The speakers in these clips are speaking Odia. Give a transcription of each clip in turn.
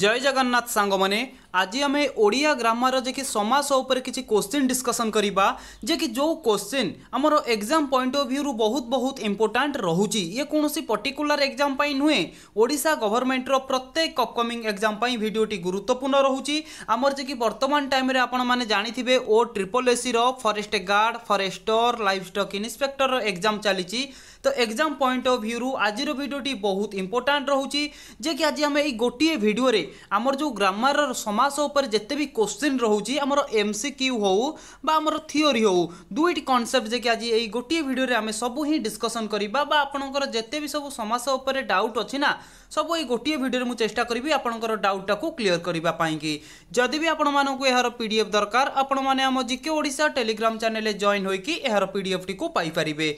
জয় জগন্নাথ সাংমানে আজ আমি ওড়িয়া গ্রামার যে কি সমাস উপরে কিছু কোশ্চিন ডিসকসন করা যে কি যে কোশ্চিন আমার এক্সাম পয়েন্ট অফ ভিউ বহুত বহুত ইম্পর্টাট রুচি ইয়ে কোণী পর্টিকুলার এক্সাম নুহে ওড়শা গভর্নমেন্টর প্রত্যেক অপকমিং এক্সাম ভিডিওটি গুরুত্বপূর্ণ রুচি আমার যে কি বর্তমান টাইমে আপনার জাঁথিবে O triple S C forest guard ফরেস্টর লাইফ স্টক ইন্সপেক্টর এক্সাম চালিছি ତ ଏକ୍ଜାମ୍ ପଏଣ୍ଟ ଅଫ୍ ଭ୍ୟୁରୁ ଆଜିର ଭିଡ଼ିଓଟି ବହୁତ ଇମ୍ପୋର୍ଟାଣ୍ଟ ରହୁଛି ଯେ କି ଆଜି ଆମେ ଏଇ ଗୋଟିଏ ଭିଡ଼ିଓରେ ଆମର ଯେଉଁ ଗ୍ରାମାରର ସମାସ ଉପରେ ଯେତେ ବି କୋଶ୍ଚିନ୍ ରହୁଛି ଆମର ଏମ୍ ସି କ୍ୟୁ ହେଉ ବା ଆମର ଥିଓରି ହେଉ ଦୁଇଟି କନସେପ୍ଟ ଯେ କି ଆଜି ଏଇ ଗୋଟିଏ ଭିଡ଼ିଓରେ ଆମେ ସବୁ ହିଁ ଡିସ୍କସନ୍ କରିବା ବା ଆପଣଙ୍କର ଯେତେ ବି ସବୁ ସମାସ ଉପରେ ଡାଉଟ୍ ଅଛି ନା ସବୁ ଏଇ ଗୋଟିଏ ଭିଡ଼ିଓରେ ମୁଁ ଚେଷ୍ଟା କରିବି ଆପଣଙ୍କର ଡାଉଟ୍ଟାକୁ କ୍ଲିୟର କରିବା ପାଇଁକି ଯଦି ବି ଆପଣମାନଙ୍କୁ ଏହାର ପି ଡି ଏଫ୍ ଦରକାର ଆପଣମାନେ ଆମ ଜିକେ ଓଡ଼ିଶା ଟେଲିଗ୍ରାମ ଚ୍ୟାନେଲରେ ଜଏନ୍ ହୋଇକି ଏହାର ପି ଡି ଏଫ୍ଟିକୁ ପାଇପାରିବେ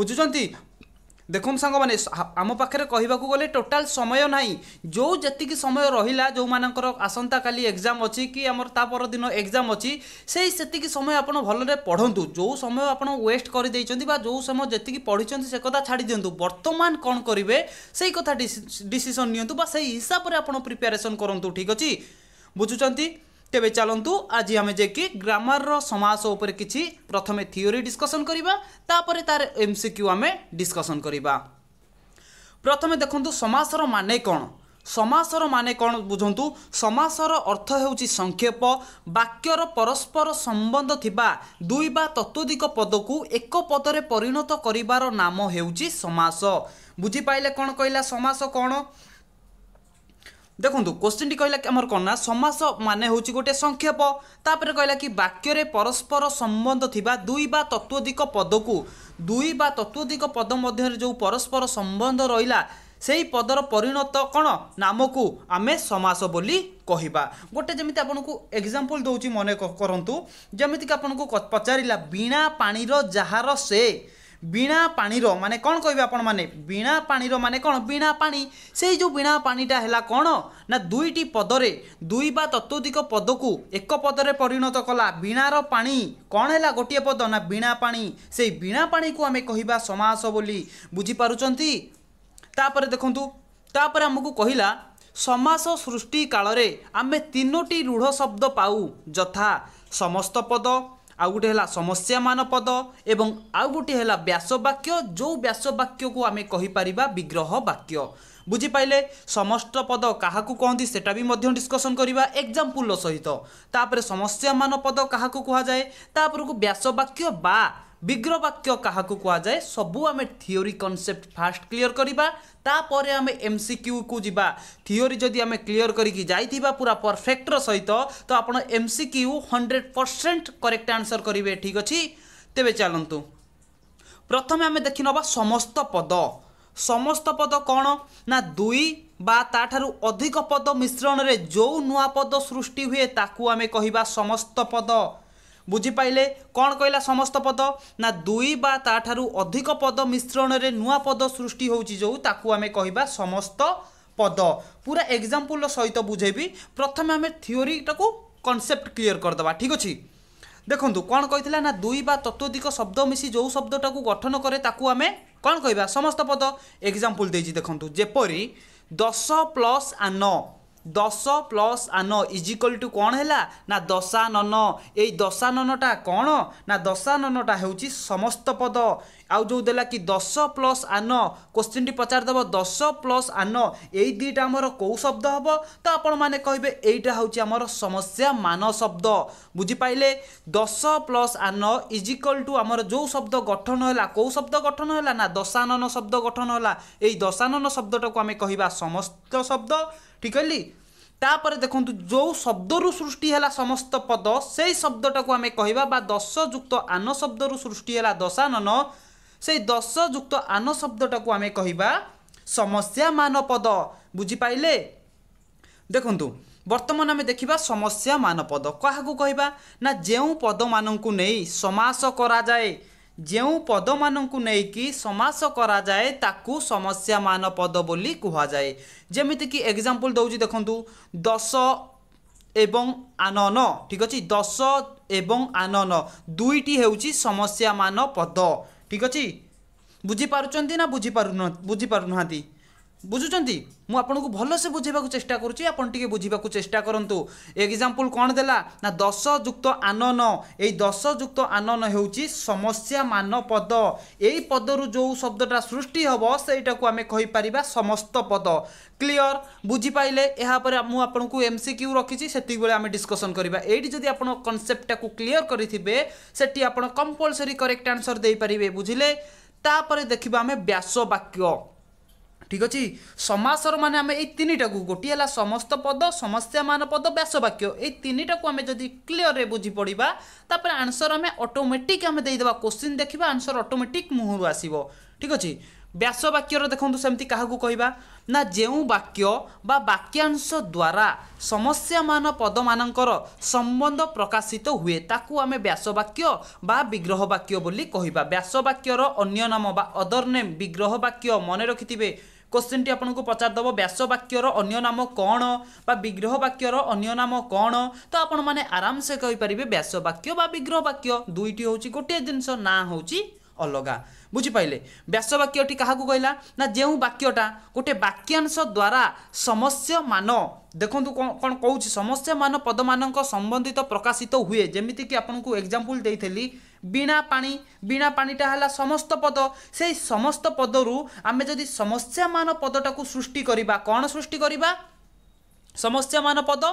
ବୁଝୁଛନ୍ତି ଦେଖନ୍ତୁ ସାଙ୍ଗମାନେ ଆମ ପାଖରେ କହିବାକୁ ଗଲେ ଟୋଟାଲ୍ ସମୟ ନାହିଁ ଯେଉଁ ଯେତିକି ସମୟ ରହିଲା ଯେଉଁମାନଙ୍କର ଆସନ୍ତାକାଲି ଏକ୍ଜାମ୍ ଅଛି କି ଆମର ତା ପରଦିନ ଏକ୍ଜାମ୍ ଅଛି ସେଇ ସେତିକି ସମୟ ଆପଣ ଭଲରେ ପଢ଼ନ୍ତୁ ଯେଉଁ ସମୟ ଆପଣ ୱେଷ୍ଟ କରିଦେଇଛନ୍ତି ବା ଯେଉଁ ସମୟ ଯେତିକି ପଢ଼ିଛନ୍ତି ସେ କଥା ଛାଡ଼ି ଦିଅନ୍ତୁ ବର୍ତ୍ତମାନ କ'ଣ କରିବେ ସେଇ କଥା ଡିସିସନ୍ ନିଅନ୍ତୁ ବା ସେଇ ହିସାବରେ ଆପଣ ପ୍ରିପାରେସନ୍ କରନ୍ତୁ ଠିକ୍ ଅଛି ବୁଝୁଛନ୍ତି ତେବେ ଚାଲନ୍ତୁ ଆଜି ଆମେ ଯାଇକି ଗ୍ରାମାରର ସମାସ ଉପରେ କିଛି ପ୍ରଥମେ ଥିଓରୀ ଡିସ୍କସନ୍ କରିବା ତାପରେ ତାର ଏମ୍ ସି କ୍ୟୁ ଆମେ ଡିସ୍କସନ୍ କରିବା ପ୍ରଥମେ ଦେଖନ୍ତୁ ସମାସର ମାନେ କ'ଣ ସମାସର ମାନେ କ'ଣ ବୁଝନ୍ତୁ ସମାସର ଅର୍ଥ ହେଉଛି ସଂକ୍ଷେପ ବାକ୍ୟର ପରସ୍ପର ସମ୍ବନ୍ଧ ଥିବା ଦୁଇ ବା ତତ୍ତ୍ୱଧିକ ପଦକୁ ଏକ ପଦରେ ପରିଣତ କରିବାର ନାମ ହେଉଛି ସମାସ ବୁଝିପାରିଲେ କ'ଣ କହିଲା ସମାସ କ'ଣ ଦେଖନ୍ତୁ କ୍ୱେଶ୍ଚିନ୍ଟି କହିଲା କି ଆମର କ'ଣ ନା ସମାସ ମାନେ ହେଉଛି ଗୋଟିଏ ସଂକ୍ଷେପ ତାପରେ କହିଲା କି ବାକ୍ୟରେ ପରସ୍ପର ସମ୍ବନ୍ଧ ଥିବା ଦୁଇ ବା ତତ୍ତ୍ୱଧିକ ପଦକୁ ଦୁଇ ବା ତତ୍ତ୍ୱଧିକ ପଦ ମଧ୍ୟରେ ଯେଉଁ ପରସ୍ପର ସମ୍ବନ୍ଧ ରହିଲା ସେହି ପଦର ପରିଣତ କ'ଣ ନାମକୁ ଆମେ ସମାସ ବୋଲି କହିବା ଗୋଟେ ଯେମିତି ଆପଣଙ୍କୁ ଏକ୍ଜାମ୍ପଲ୍ ଦେଉଛି ମନେ କରନ୍ତୁ ଯେମିତିକି ଆପଣଙ୍କୁ ପଚାରିଲା ବିଣା ପାଣିର ଯାହାର ସେ ବିଣା ପାଣିର ମାନେ କ'ଣ କହିବେ ଆପଣମାନେ ବିଣା ପାଣିର ମାନେ କ'ଣ ବିଣା ପାଣି ସେଇ ଯେଉଁ ବିଣା ପାଣିଟା ହେଲା କ'ଣ ନା ଦୁଇଟି ପଦରେ ଦୁଇ ବା ତତ୍ତ୍ୱଧିକ ପଦକୁ ଏକ ପଦରେ ପରିଣତ କଲା ବିଣାର ପାଣି କ'ଣ ହେଲା ଗୋଟିଏ ପଦ ନା ବିଣା ପାଣି ସେଇ ବିଣା ପାଣିକୁ ଆମେ କହିବା ସମାସ ବୋଲି ବୁଝିପାରୁଛନ୍ତି ତାପରେ ଦେଖନ୍ତୁ ତାପରେ ଆମକୁ କହିଲା ସମାସ ସୃଷ୍ଟି କାଳରେ ଆମେ ତିନୋଟି ରୂଢ଼ ଶବ୍ଦ ପାଉ ଯଥା ସମସ୍ତ ପଦ ଆଉ ଗୋଟିଏ ହେଲା ସମସ୍ୟାମାନ ପଦ ଏବଂ ଆଉ ଗୋଟିଏ ହେଲା ବ୍ୟାସବାକ୍ୟ ଯେଉଁ ବ୍ୟାସବାକ୍ୟକୁ ଆମେ କହିପାରିବା ବିଗ୍ରହ ବାକ୍ୟ ବୁଝିପାରିଲେ ସମଷ୍ଟ ପଦ କାହାକୁ କହନ୍ତି ସେଟା ବି ମଧ୍ୟ ଡିସ୍କସନ୍ କରିବା ଏକ୍ଜାମ୍ପୁଲର ସହିତ ତାପରେ ସମସ୍ୟାମାନ ପଦ କାହାକୁ କୁହାଯାଏ ତାପରକୁ ବ୍ୟାସବାକ୍ୟ ବା ବିଗ୍ର ବାକ୍ୟ କାହାକୁ କୁହାଯାଏ ସବୁ ଆମେ ଥିଓରି କନସେପ୍ଟ ଫାଷ୍ଟ କ୍ଲିଅର କରିବା ତାପରେ ଆମେ ଏମ୍ ସି କ୍ୟୁକୁ ଯିବା ଥିଓରି ଯଦି ଆମେ କ୍ଲିଅର କରିକି ଯାଇଥିବା ପୁରା ପରଫେକ୍ଟର ସହିତ ତ ଆପଣ M C Q hundred percent correct answer କରିବେ ଠିକ୍ ଅଛି ତେବେ ଚାଲନ୍ତୁ ପ୍ରଥମେ ଆମେ ଦେଖିନେବା ସମସ୍ତ ପଦ ସମସ୍ତ ପଦ କ'ଣ ନା ଦୁଇ বা তাঠারু অধিক পদ মিশ্রণের যে নূয়া পদ সৃষ্টি হুয়ে তাকু আমি কহিবা সমস্ত পদ বুঝিপাইলে କ'ଣ କହିଲା ସମସ୍ତ ପଦ ନା ଦୁଇ ବା ତା'ଠାରୁ ଅଧିକ ପଦ ମିଶ୍ରଣରେ ନୂଆ ପଦ ସୃଷ୍ଟି ହେଉଛି ଯେଉଁ ତାକୁ ଆମେ କହିବା ସମସ୍ତ ପଦ ପୁରା ଏକ୍ଜାମ୍ପଲ୍ର ସହିତ ବୁଝେଇବି ପ୍ରଥମେ ଆମେ ଥିଓରିଟାକୁ କନସେପ୍ଟ କ୍ଲିଅର କରିଦେବା ଠିକ୍ ଅଛି ଦେଖନ୍ତୁ କ'ଣ କହିଥିଲା ନା ଦୁଇ ବା ତତ୍ତ୍ୱାଧିକ ଶବ୍ଦ ମିଶି ଯେଉଁ ଶବ୍ଦଟାକୁ ଗଠନ କରେ ତାକୁ ଆମେ କ'ଣ କହିବା ସମସ୍ତ ପଦ ଏକ୍ଜାମ୍ପଲ୍ ଦେଇଛି ଦେଖନ୍ତୁ ଯେପରି ଦଶ ପ୍ଲସ୍ ଆନ ଦଶ ପ୍ଲସ୍ ଆନ ଇଜ୍ ଇକ୍ୱାଲ୍ ଟୁ କ'ଣ ହେଲା ନା ଦଶାନନ ଏଇ ଦଶାନନଟା କ'ଣ ନା ଦଶାନନଟା ହେଉଛି ସମସ୍ତ ପଦ ଆଉ ଯେଉଁ ଦେଲା କି ଦଶ ପ୍ଲସ୍ ଆନ କୋଶ୍ଚିନ୍ଟି ପଚାରିଦେବ ଦଶ ପ୍ଲସ୍ ଆନ ଏଇ ଦୁଇଟା ଆମର କେଉଁ ଶବ୍ଦ ହେବ ତ ଆପଣମାନେ କହିବେ ଏଇଟା ହେଉଛି ଆମର ସମସ୍ୟା ମାନ ଶବ୍ଦ ବୁଝିପାରିଲେ ଦଶ ପ୍ଲସ୍ ଆନ ଇଜ୍ ଇକ୍ୱାଲ୍ ଟୁ ଆମର ଯେଉଁ ଶବ୍ଦ ଗଠନ ହେଲା କେଉଁ ଶବ୍ଦ ଗଠନ ହେଲା ନା ଦଶାନନ ଶବ୍ଦ ଗଠନ ହେଲା ଏଇ ଦଶାନନ ଶବ୍ଦଟାକୁ ଆମେ କହିବା ସମସ୍ତ ଶବ୍ଦ ଠିକ୍ ଅଲି ତାପରେ ଦେଖନ୍ତୁ ଯେଉଁ ଶବ୍ଦରୁ ସୃଷ୍ଟି ହେଲା ସମସ୍ତ ପଦ ସେଇ ଶବ୍ଦଟାକୁ ଆମେ କହିବା ବା ଦଶ ଯୁକ୍ତ ଆନ ଶବ୍ଦରୁ ସୃଷ୍ଟି ହେଲା ଦଶାନନ ସେଇ ଦଶ ଯୁକ୍ତ ଆନ ଶବ୍ଦଟାକୁ ଆମେ କହିବା ସମସ୍ୟା ମାନ ପଦ ବୁଝିପାରିଲେ ଦେଖନ୍ତୁ ବର୍ତ୍ତମାନ ଆମେ ଦେଖିବା ସମସ୍ୟା ମାନ ପଦ କାହାକୁ କହିବା ନା ଯେଉଁ ପଦମାନଙ୍କୁ ନେଇ ସମାସ କରାଯାଏ ଯେଉଁ ପଦମାନଙ୍କୁ ନେଇକି ସମାସ କରାଯାଏ ତାକୁ ସମସ୍ୟା ମାନ ପଦ ବୋଲି କୁହାଯାଏ ଯେମିତିକି ଏକ୍ଜାମ୍ପଲ୍ ଦେଉଛି ଦେଖନ୍ତୁ ଦଶ ଏବଂ ଆନନ ଠିକ୍ ଅଛି ଦଶ ଏବଂ ଆନନ ଦୁଇଟି ହେଉଛି ସମସ୍ୟା ମାନ ପଦ ঠিক ଅଛି ବୁଝିପାରୁଛନ୍ତି ନା ବୁଝିପାରୁନ ବୁଝିପାରୁନାହାନ୍ତି ବୁଝୁଛନ୍ତି ମୁଁ ଆପଣଙ୍କୁ ଭଲସେ ବୁଝାଇବାକୁ ଚେଷ୍ଟା କରୁଛି ଆପଣ ଟିକେ ବୁଝିବାକୁ ଚେଷ୍ଟା କରନ୍ତୁ ଏକ୍ଜାମ୍ପଲ୍ କ'ଣ ଦେଲା ନା ଦଶ ଯୁକ୍ତ ଆନନ ଏଇ ଦଶ ଯୁକ୍ତ ଆନନ ହେଉଛି ସମସ୍ୟା ମାନ ପଦ ଏଇ ପଦରୁ ଯେଉଁ ଶବ୍ଦଟା ସୃଷ୍ଟି ହେବ ସେଇଟାକୁ ଆମେ କହିପାରିବା ସମସ୍ତ ପଦ କ୍ଲିଅର୍ ବୁଝିପାରିଲେ ଏହାପରେ ମୁଁ ଆପଣଙ୍କୁ ଏମ୍ ସି କ୍ୟୁ ରଖିଛି ସେତିକିବେଳେ ଆମେ ଡିସ୍କସନ୍ କରିବା ଏଇଠି ଯଦି ଆପଣ କନସେପ୍ଟଟାକୁ କ୍ଲିଅର୍ କରିଥିବେ ସେଠି ଆପଣ କମ୍ପଲସରି କରେକ୍ଟ ଆନ୍ସର୍ ଦେଇପାରିବେ ବୁଝିଲେ ତାପରେ ଦେଖିବା ଆମେ ବ୍ୟାସ ବାକ୍ୟ ଠିକ ଅଛି ସମାସର ମାନେ ଆମେ ଏଇ ତିନିଟାକୁ ଗୋଟିଏ ହେଲା ସମସ୍ତ ପଦ ସମସ୍ୟାମାନ ପଦ ବ୍ୟାସବାକ୍ୟ ଏଇ ତିନିଟାକୁ ଆମେ ଯଦି କ୍ଲିଅରରେ ବୁଝି ପଡ଼ିବା ତାପରେ ଆନ୍ସର ଆମେ ଅଟୋମେଟିକ୍ ଆମେ ଦେଇଦେବା କୋଶ୍ଚିନ୍ ଦେଖିବା ଆନ୍ସର ଅଟୋମେଟିକ୍ ମୁହଁରୁ ଆସିବ ଠିକ ଅଛି ବ୍ୟାସବାକ୍ୟର ଦେଖନ୍ତୁ ସେମିତି କାହାକୁ କହିବା ନା ଯେଉଁ ବାକ୍ୟ ବା ବାକ୍ୟାଂଶ ଦ୍ୱାରା ସମସ୍ୟାମାନ ପଦମାନଙ୍କର ସମ୍ବନ୍ଧ ପ୍ରକାଶିତ ହୁଏ ତାକୁ ଆମେ ବ୍ୟାସବାକ୍ୟ ବା ବିଗ୍ରହ ବାକ୍ୟ ବୋଲି କହିବା ବ୍ୟାସବାକ୍ୟର ଅନ୍ୟ ନାମ ବା ଅଦର୍ ନେମ୍ ବିଗ୍ରହ ବାକ୍ୟ ମନେ ରଖିଥିବେ କୋଶ୍ଚିନ୍ଟି ଆପଣଙ୍କୁ ପଚାରିଦେବ ବ୍ୟାସ ବାକ୍ୟର ଅନ୍ୟ ନାମ କ'ଣ ବା ବିଗ୍ରହ ବାକ୍ୟର ଅନ୍ୟ ନାମ କ'ଣ ତ ଆପଣମାନେ ଆରାମସେ କହିପାରିବେ ବ୍ୟାସ ବାକ୍ୟ ବା ବିଗ୍ରହ ବାକ୍ୟ ଦୁଇଟି ହେଉଛି ଗୋଟିଏ ଜିନିଷ ନାଁ ହେଉଛି ଅଲଗା ବୁଝିପାରିଲେ ବ୍ୟାସବାକ୍ୟଟି କାହାକୁ କହିଲା ନା ଯେଉଁ ବାକ୍ୟଟା ଗୋଟିଏ ବାକ୍ୟାଂଶ ଦ୍ୱାରା ସମସ୍ୟମାନ ଦେଖନ୍ତୁ କ'ଣ କହୁଛି ସମସ୍ୟମାନ ପଦମାନଙ୍କ ସମ୍ବନ୍ଧିତ ପ୍ରକାଶିତ ହୁଏ ଯେମିତିକି ଆପଣଙ୍କୁ ଏକ୍ଜାମ୍ପଲ୍ ଦେଇଥିଲି ବିଣା ପାଣି ବିଣା ପାଣିଟା ହେଲା ସମସ୍ତ ପଦ ସେଇ ସମସ୍ତ ପଦରୁ ଆମେ ଯଦି ସମସ୍ୟାମାନ ପଦଟାକୁ ସୃଷ୍ଟି କରିବା କ'ଣ ସୃଷ୍ଟି କରିବା ସମସ୍ୟାମାନ ପଦ